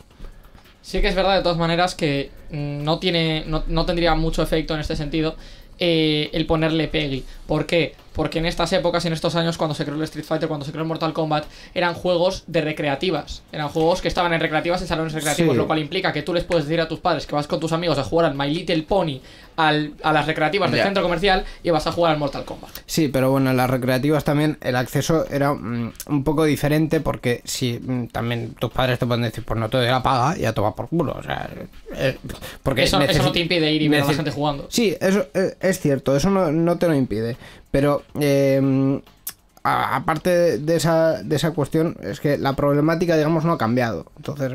Sí que es verdad de todas maneras que mm, no tiene no tendría mucho efecto en este sentido eh, el ponerle Peggy. ¿Por qué? porque en estas épocas, y en estos años, cuando se creó el Street Fighter, cuando se creó el Mortal Kombat, eran juegos de recreativas. Eran juegos que estaban en recreativas, en salones recreativos, lo cual implica que tú les puedes decir a tus padres que vas con tus amigos a jugar al My Little Pony, al, a las recreativas del centro comercial y vas a jugar al Mortal Kombat. Sí, pero bueno, en las recreativas también el acceso era mm, un poco diferente porque si mm, también tus padres te pueden decir, pues no te doy la paga y a va por culo. O sea, eh, porque eso, no te impide ir y ver a la gente jugando. Sí, eso eh, es cierto, eso no te lo impide. Pero eh, aparte de esa, cuestión, es que la problemática, digamos, no ha cambiado. Entonces,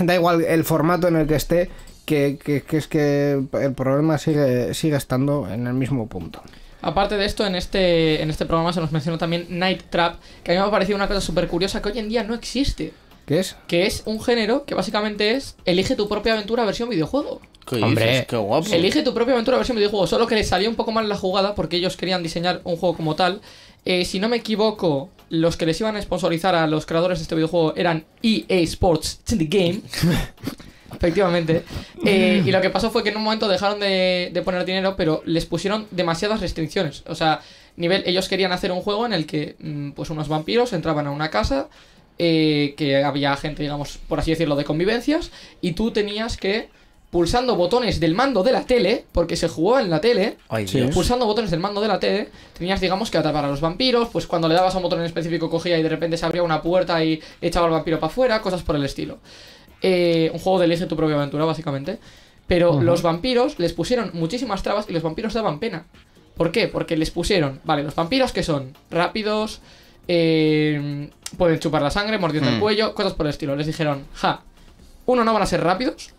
da igual el formato en el que esté, que, es que el problema sigue, sigue estando en el mismo punto. Aparte de esto, en este, en este programa se nos mencionó también Night Trap, que a mí me ha parecido una cosa súper curiosa que hoy en día no existe. ¿Qué es? Que es un género que básicamente es elige tu propia aventura versión videojuego. Hombre, qué guapo. Elige tu propia aventura versión videojuego. Solo que les salió un poco mal la jugada porque ellos querían diseñar un juego como tal. Eh, si no me equivoco, los que les iban a sponsorizar a los creadores de este videojuego eran EA Sports The Game. [laughs] Efectivamente. Eh, y lo que pasó fue que en un momento dejaron de, poner dinero, pero les pusieron demasiadas restricciones. O sea, nivel, ellos querían hacer un juego en el que mm, pues unos vampiros entraban a una casa, eh, que había gente, digamos, por así decirlo, de convivencias, y tú tenías que pulsando botones del mando de la tele, porque se jugó en la tele, pulsando botones del mando de la tele, tenías, digamos, que atrapar a los vampiros, pues cuando le dabas a un botón en específico cogía y de repente se abría una puerta y echaba al vampiro para afuera, cosas por el estilo. Eh, un juego de elige tu propia aventura, básicamente. Pero los vampiros les pusieron muchísimas trabas y los vampiros daban pena. ¿Por qué? Porque les pusieron, vale, los vampiros que son rápidos, eh, pueden chupar la sangre, mordiendo el mm. cuello, cosas por el estilo. Les dijeron, ja, uno, no van a ser rápidos,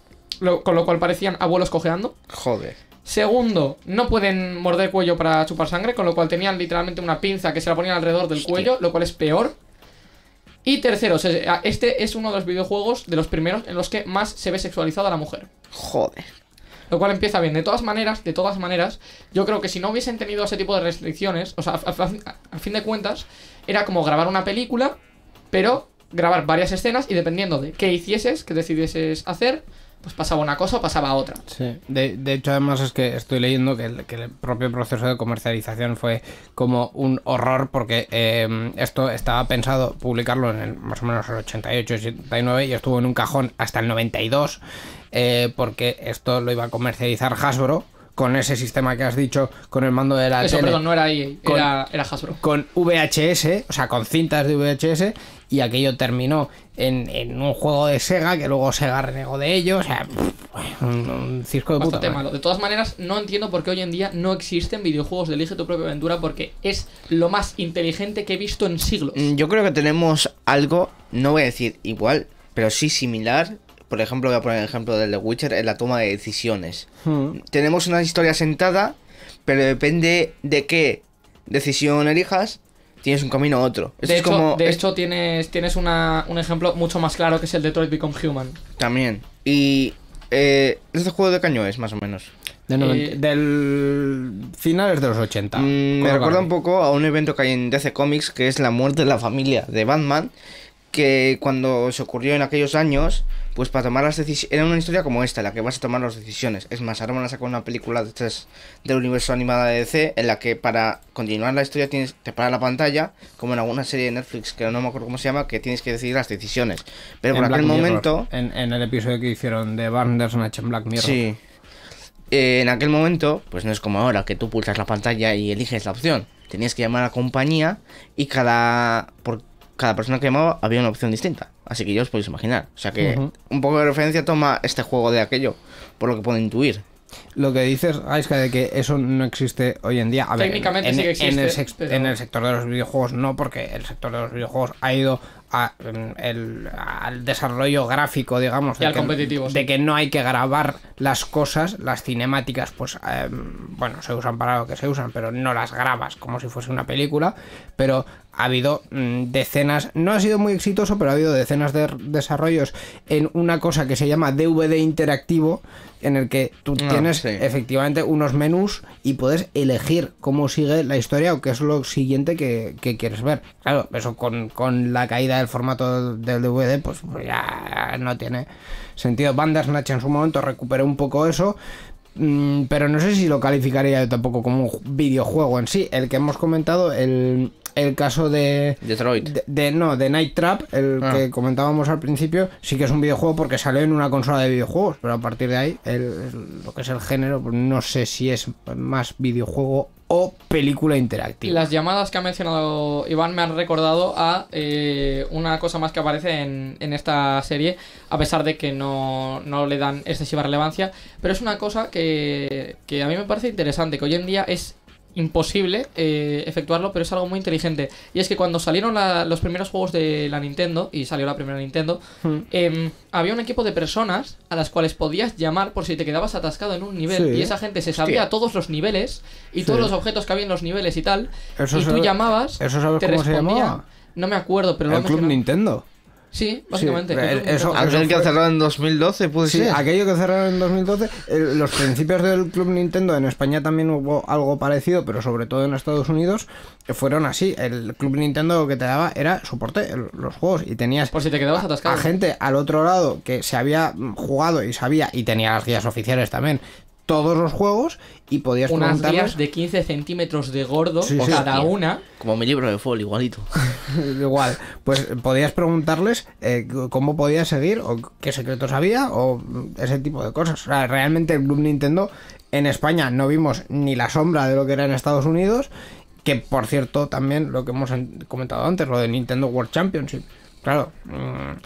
con lo cual parecían abuelos cojeando. Joder. Segundo, no pueden morder cuello para chupar sangre, con lo cual tenían literalmente una pinza que se la ponían alrededor del cuello, lo cual es peor. Y tercero, este es uno de los videojuegos de los primeros en los que más se ve sexualizada a la mujer. Joder. Lo cual empieza bien. De todas maneras, de todas maneras, yo creo que si no hubiesen tenido ese tipo de restricciones, o sea, a, fin de cuentas, era como grabar una película, pero grabar varias escenas y dependiendo de qué hicieses, qué decidieses hacer, pues pasaba una cosa o pasaba otra. Sí. De, hecho, además es que estoy leyendo que el, propio proceso de comercialización fue como un horror porque em, esto estaba pensado publicarlo en más o menos el 88, 89 y estuvo en un cajón hasta el 92 eh, porque esto lo iba a comercializar Hasbro con ese sistema que has dicho, con el mando de la no era ahí, era Hasbro. Con VHS, o sea, con cintas de VHS y aquello terminó en, un juego de Sega que luego Sega renegó de ello. O sea, un, circo de puta. De todas maneras, no entiendo por qué hoy en día no existen videojuegos de Elige tu propia aventura porque es lo más inteligente que he visto en siglos. Mm, yo creo que tenemos algo, no voy a decir igual, pero sí similar por ejemplo, voy a poner el ejemplo del The Witcher, en la toma de decisiones. Hmm. Tenemos una historia sentada, pero depende de qué decisión elijas, tienes un camino a otro. de hecho, tienes, tienes un ejemplo mucho más claro que es el Detroit Become Human. También. Y eh, este juego de caño es, más o menos. Eh, del finales de los 80. Mm, me recuerda un poco a un evento que hay en DC Comics que es la muerte de la familia de Batman, que cuando se ocurrió en aquellos años pues para tomar las decisiones. Era una historia como esta, en la que vas a tomar las decisiones. Es más, ahora van a sacar una película de tres del universo animada de DC, en la que para continuar la historia tienes te para la pantalla, como en alguna serie de Netflix, que no me acuerdo cómo se llama, que tienes que decidir las decisiones. Pero en aquel momento. En, el episodio que hicieron de Bandersnatch en Black Mirror. Sí. Eh, en aquel momento, pues no es como ahora, que tú pulsas la pantalla y eliges la opción. Tenías que llamar a la compañía y cada cada persona que llamaba había una opción distinta. Así que ya os podéis imaginar. O sea que un poco de referencia toma este juego de aquello, por lo que puedo intuir. Lo que dices, Aiska, de que eso no existe hoy en día. Técnicamente sí que existe. en el, sector de los videojuegos no, porque el sector de los videojuegos ha ido Mm, el, al desarrollo gráfico, digamos, de, que, no hay que grabar las cosas, las cinemáticas, pues em, bueno, se usan para lo que se usan, pero no las grabas como si fuese una película, pero ha habido mm, decenas, no ha sido muy exitoso, pero ha habido decenas de desarrollos en una cosa que se llama DVD interactivo, en el que tú ah, tienes efectivamente unos menús y puedes elegir cómo sigue la historia o qué es lo siguiente que, quieres ver. Claro, eso con, con, la caída del formato del DVD, pues, pues ya no tiene sentido. Bandersnatch en su momento recuperó un poco eso. Mm, pero no sé si lo calificaría yo tampoco como un videojuego en sí. El que hemos comentado, el, el caso de Detroit. De, no, de Night Trap, el ah. que comentábamos al principio, sí que es un videojuego porque salió en una consola de videojuegos, pero a partir de ahí, lo que es el género, pues no sé si es más videojuego o película interactiva. Las llamadas que ha mencionado Iván me han recordado a eh, una cosa más que aparece en, en, esta serie, a pesar de que no, no, le dan excesiva relevancia, pero es una cosa que, que a mí me parece interesante, que hoy en día es imposible eh, efectuarlo, pero es algo muy inteligente. Y es que cuando salieron los primeros juegos de la Nintendo, y salió la primera Nintendo, hmm. em, había un equipo de personas a las cuales podías llamar por si te quedabas atascado en un nivel. Y esa gente se sabía todos los niveles y todos los objetos que había en los niveles y tal. y tú llamabas, eso sabes te cómo No me acuerdo, pero... El Club Nintendo. Sí, básicamente. Aquello eso, que en 2012, sí, Aquello que cerraron en 2012. los principios del Club Nintendo en España también hubo algo parecido, pero sobre todo en Estados Unidos, que fueron así. El Club Nintendo lo que te daba era soporte, los juegos, y tenías. Por si te atascado. a gente al otro lado que se había jugado y sabía, y tenía las guías oficiales también, todos los juegos y podías Unas preguntarles... de 15 centímetros de gordo cada una. Como mi libro de fol, igualito. [laughs] Igual. Pues podías preguntarles eh, cómo podías seguir o qué secretos había o ese tipo de cosas. O sea, realmente el Club Nintendo en España no vimos ni la sombra de lo que era en Estados Unidos. Que por cierto, también lo que hemos comentado antes, lo de Nintendo World Championship Claro.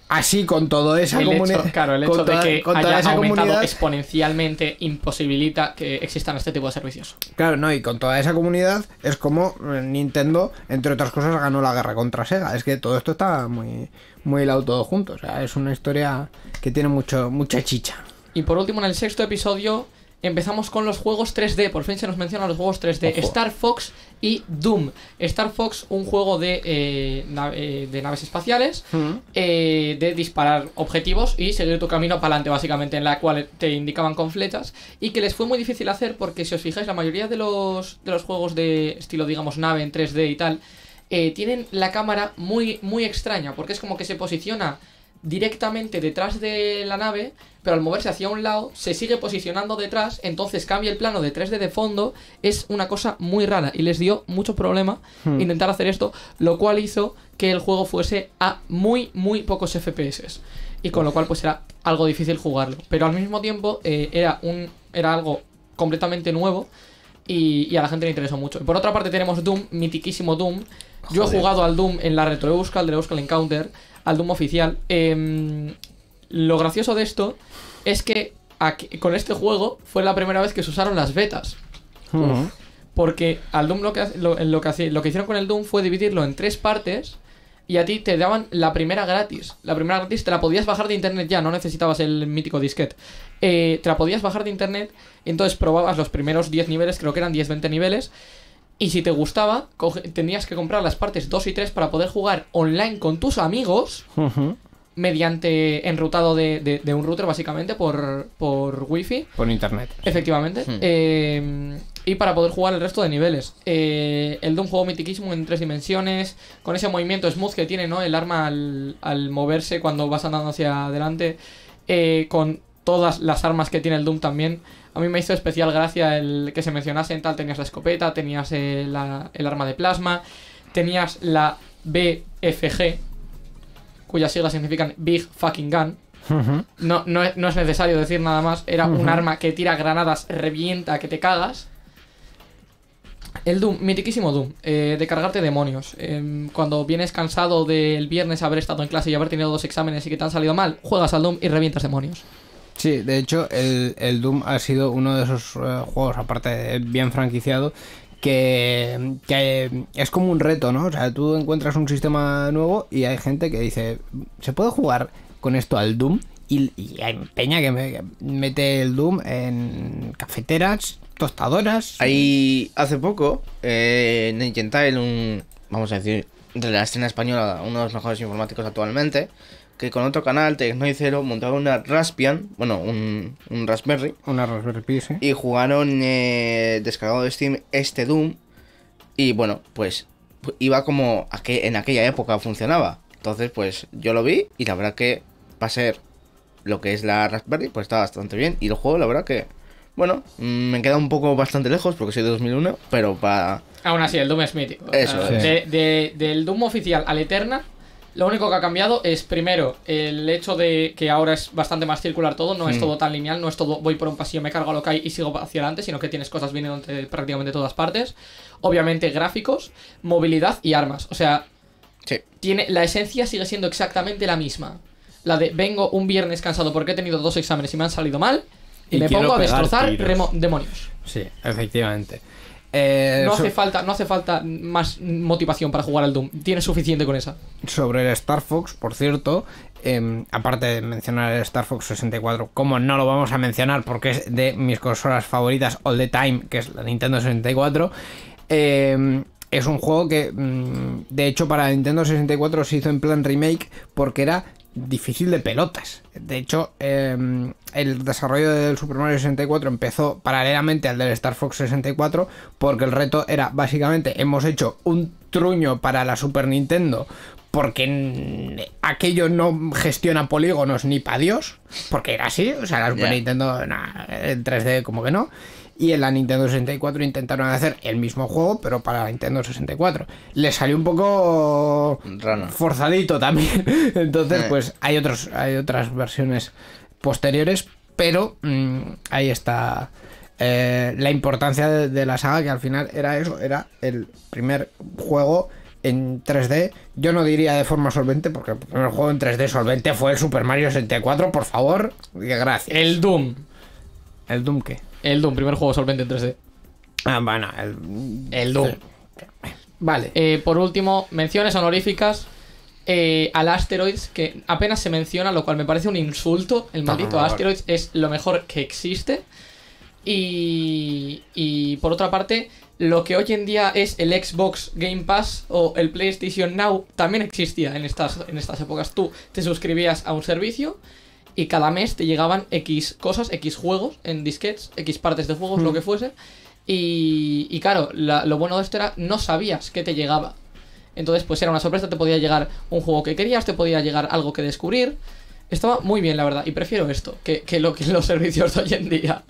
Así, con todo esa comunidad... Claro, el hecho de que haya esa aumentado exponencialmente imposibilita que existan este tipo de servicios. Claro, no, y con toda esa comunidad es como eh, Nintendo, entre otras cosas, ganó la guerra contra Sega. Es que todo esto está muy, muy hilado todo junto. O sea, es una historia que tiene mucho, mucha chicha. Y por último, en el sexto episodio, empezamos con los juegos 3D. Por fin se nos mencionan los juegos 3D. Star Fox y Doom. Star Fox, un juego de, eh, eh, de naves espaciales, eh, de disparar objetivos y seguir tu camino para adelante, básicamente, en la cual te indicaban con flechas y que les fue muy difícil hacer porque, si os fijáis, la mayoría de los, de los juegos de estilo, digamos, nave en 3D y tal, tienen la cámara muy, muy extraña porque es como que se posiciona directamente detrás de la nave, pero al moverse hacia un lado se sigue posicionando detrás, entonces cambia el plano de 3D de fondo, es una cosa muy rara y les dio mucho problema hmm. intentar hacer esto, lo cual hizo que el juego fuese a muy, muy pocos FPS. Y con lo cual pues era algo difícil jugarlo, pero al mismo tiempo eh, era, un, era algo completamente nuevo y, a la gente le interesó mucho. por otra parte tenemos Doom, mitiquísimo Doom. Yo he jugado al Doom en la Retro Euskal, de la Encounter al Doom oficial. Em, lo gracioso de esto es que con este juego fue la primera vez que se usaron las betas. Porque al lo que, lo, hicieron con el Doom fue dividirlo en tres partes y a ti te daban la primera gratis. La primera gratis te la podías bajar de internet ya, no necesitabas el mítico disquete. Eh, te la podías bajar de internet, entonces probabas los primeros 10 niveles, creo que eran 10-20 niveles, y si te gustaba, tenías que comprar las partes 2 y 3 para poder jugar online con tus amigos. Mediante enrutado de, un router, básicamente, por, wifi. Por internet. Efectivamente. Hmm. Eh, y para poder jugar el resto de niveles. Eh, el Doom juego mitiquísimo en tres dimensiones. Con ese movimiento smooth que tiene, ¿no? El arma al, moverse cuando vas andando hacia adelante. Eh, con todas las armas que tiene el Doom también. A mí me hizo especial gracia el que se mencionase en tal, tenías la escopeta, tenías el, arma de plasma, tenías la BFG, cuyas siglas significan Big Fucking Gun. no, es necesario decir nada más, era un arma que tira granadas, revienta, que te cagas. El Doom, mitiquísimo Doom, eh, de cargarte demonios. Em, cuando vienes cansado del viernes haber estado en clase y haber tenido dos exámenes y que te han salido mal, juegas al Doom y revientas demonios. Sí, de hecho, el, el Doom ha sido uno de esos eh, juegos, aparte bien franquiciado, que, es como un reto, ¿no? O sea, tú encuentras un sistema nuevo y hay gente que dice, ¿se puede jugar con esto al Doom? Y, hay peña que, me, mete el Doom en cafeteras, tostadoras. Ahí, hace poco, eh, en Nintendo, un, vamos a decir, de la escena española, uno de los mejores informáticos actualmente, que con otro canal, Tecno y Cero, montaron una raspian bueno, un, Raspberry. Una Raspberry Pi, Y jugaron eh, descargado de Steam este Doom. Y bueno, pues iba como a que en aquella época funcionaba. Entonces, pues yo lo vi y la verdad que para ser lo que es la Raspberry, pues está bastante bien. Y el juego, la verdad que, bueno, mm, me queda un poco bastante lejos porque soy de 2001, pero para... Aún así, el Doom es mítico. Eso, ah, del Doom oficial al Eterna, lo único que ha cambiado es, primero, el hecho de que ahora es bastante más circular todo, no es hmm. todo tan lineal, no es todo voy por un pasillo, me cargo lo que hay y sigo hacia adelante, sino que tienes cosas viniendo de prácticamente todas partes. Obviamente gráficos, movilidad y armas. O sea, sí. tiene, la esencia sigue siendo exactamente la misma. La de vengo un viernes cansado porque he tenido dos exámenes y me han salido mal y me pongo a destrozar demonios. Sí, efectivamente. Eh, no, hace falta, no hace falta más motivación para jugar al Doom. Tienes suficiente con esa. Sobre el Star Fox, por cierto, em, aparte de mencionar el Star Fox 64, como no lo vamos a mencionar porque es de mis consolas favoritas all the time, que es la Nintendo 64, em, es un juego que, mm, de hecho, para Nintendo 64 se hizo en plan remake porque era difícil de pelotas. De hecho, em, el desarrollo del Super Mario 64 empezó paralelamente al del Star Fox 64 porque el reto era básicamente hemos hecho un truño para la Super Nintendo porque aquello no gestiona polígonos ni para Dios, porque era así, o sea, la Super Nintendo, en 3D como que no y en la Nintendo 64 intentaron hacer el mismo juego, pero para la Nintendo 64. Le salió un poco forzadito también. [laughs] Entonces, eh. pues hay otros, hay otras versiones posteriores, pero mm, ahí está. Eh, la importancia de, la saga, que al final era eso, era el primer juego en 3D. Yo no diría de forma solvente, porque el primer juego en 3D solvente fue el Super Mario 64, por favor. Gracias. El Doom. ¿El Doom qué? El Doom, primer juego solvente en 3D. Ah, bueno, el, Doom. Vale. Eh, por último, menciones honoríficas eh, al Asteroids, que apenas se menciona, lo cual me parece un insulto. El maldito Asteroids es lo mejor que existe. Y, y por otra parte, lo que hoy en día es el Xbox Game Pass o el PlayStation Now también existía en estas, en estas épocas. Tú te suscribías a un servicio y cada mes te llegaban X cosas, X juegos en disquetes X partes de juegos, lo hmm. que fuese. Y, claro, lo bueno de esto era no sabías que te llegaba. Entonces, pues era una sorpresa, te podía llegar un juego que querías, te podía llegar algo que descubrir. Estaba muy bien, la verdad, y prefiero esto que, lo que los [laughs] servicios de hoy en día.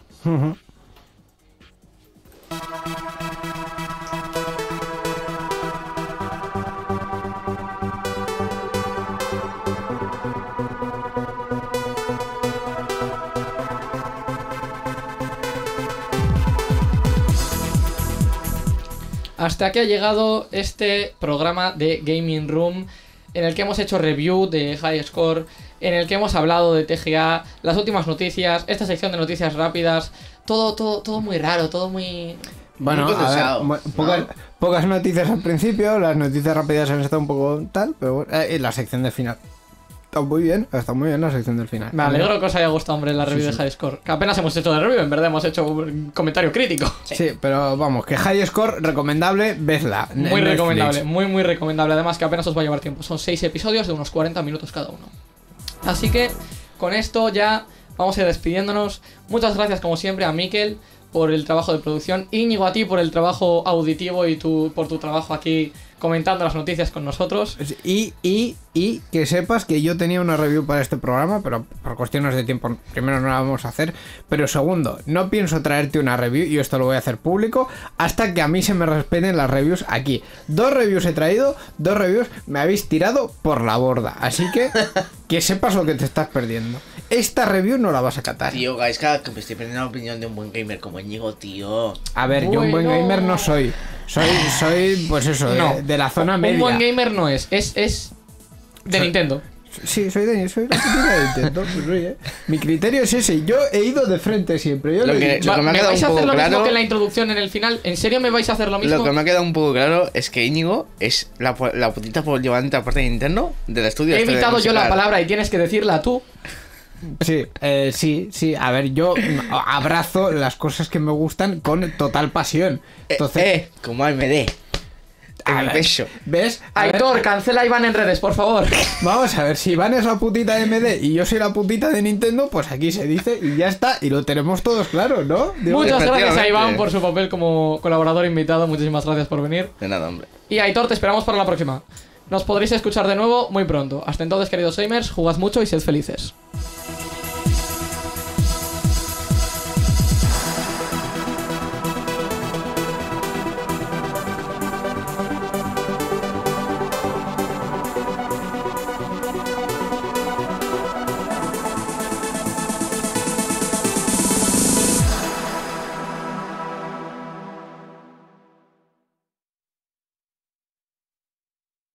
Hasta aquí ha llegado este programa de Gaming Room en el que hemos hecho review de High Score, en el que hemos hablado de TGA, las últimas noticias, esta sección de noticias rápidas, todo, todo, todo muy raro, todo muy. Bueno, pocas, noticias al principio, las noticias rápidas han estado un poco tal, pero bueno, eh, la sección de final está muy bien, está muy bien la sección del final. Me alegro que os haya gustado, hombre, la review de High Score. Que apenas hemos hecho la review, en verdad hemos hecho un comentario crítico. Sí, pero vamos, que High Score, recomendable, vesla Muy recomendable, muy, muy recomendable. Además, que apenas os va a llevar tiempo. Son seis episodios de unos 40 minutos cada uno. Así que, con esto ya vamos a ir despidiéndonos. Muchas gracias, como siempre, a Miquel por el trabajo de producción. Íñigo, a ti por el trabajo auditivo y por tu trabajo aquí comentando las noticias con nosotros. Y, y, y que sepas que yo tenía una review para este programa, pero por cuestiones de tiempo, primero no la vamos a hacer. Pero segundo, no pienso traerte una review, y esto lo voy a hacer público, hasta que a mí se me respeten las reviews aquí. Dos reviews he traído, dos reviews me habéis tirado por la borda. Así que [laughs] que sepas lo que te estás perdiendo. Esta review no la vas a catar. Tío, guys, que me estoy perdiendo la opinión de un buen gamer como Íñigo, tío. A ver, yo un buen gamer no soy. Soy, soy pues eso, no. Eh, de, la zona media. Un buen gamer no es, es, es de Nintendo. Sí, soy de, soy de Nintendo. Pues, eh. Mi criterio es ese. Yo he ido de frente siempre. lo, que, me, ha un a mismo que en la introducción, en el final? ¿En serio me vais a hacer lo mismo? Lo que me ha quedado un poco claro es que Íñigo es la, putita por llevante aparte de Nintendo del estudio. He este evitado yo la palabra y tienes que decirla tú. Sí, eh, sí, sí. A ver, yo abrazo las cosas que me gustan con total pasión. Eh, entonces, eh, como AMD. A beso ¿Ves? Aitor, cancela a Iván en redes, por favor. [laughs] Vamos a ver, si Iván es la putita de MD y yo soy la putita de Nintendo, pues aquí se dice y ya está, y lo tenemos todos claro, ¿no? Muchas gracias a Iván por su papel como colaborador invitado, muchísimas gracias por venir. De nada, hombre. Y Aitor, te esperamos para la próxima. Nos podréis escuchar de nuevo muy pronto. Hasta entonces, queridos gamers, jugad mucho y sed felices.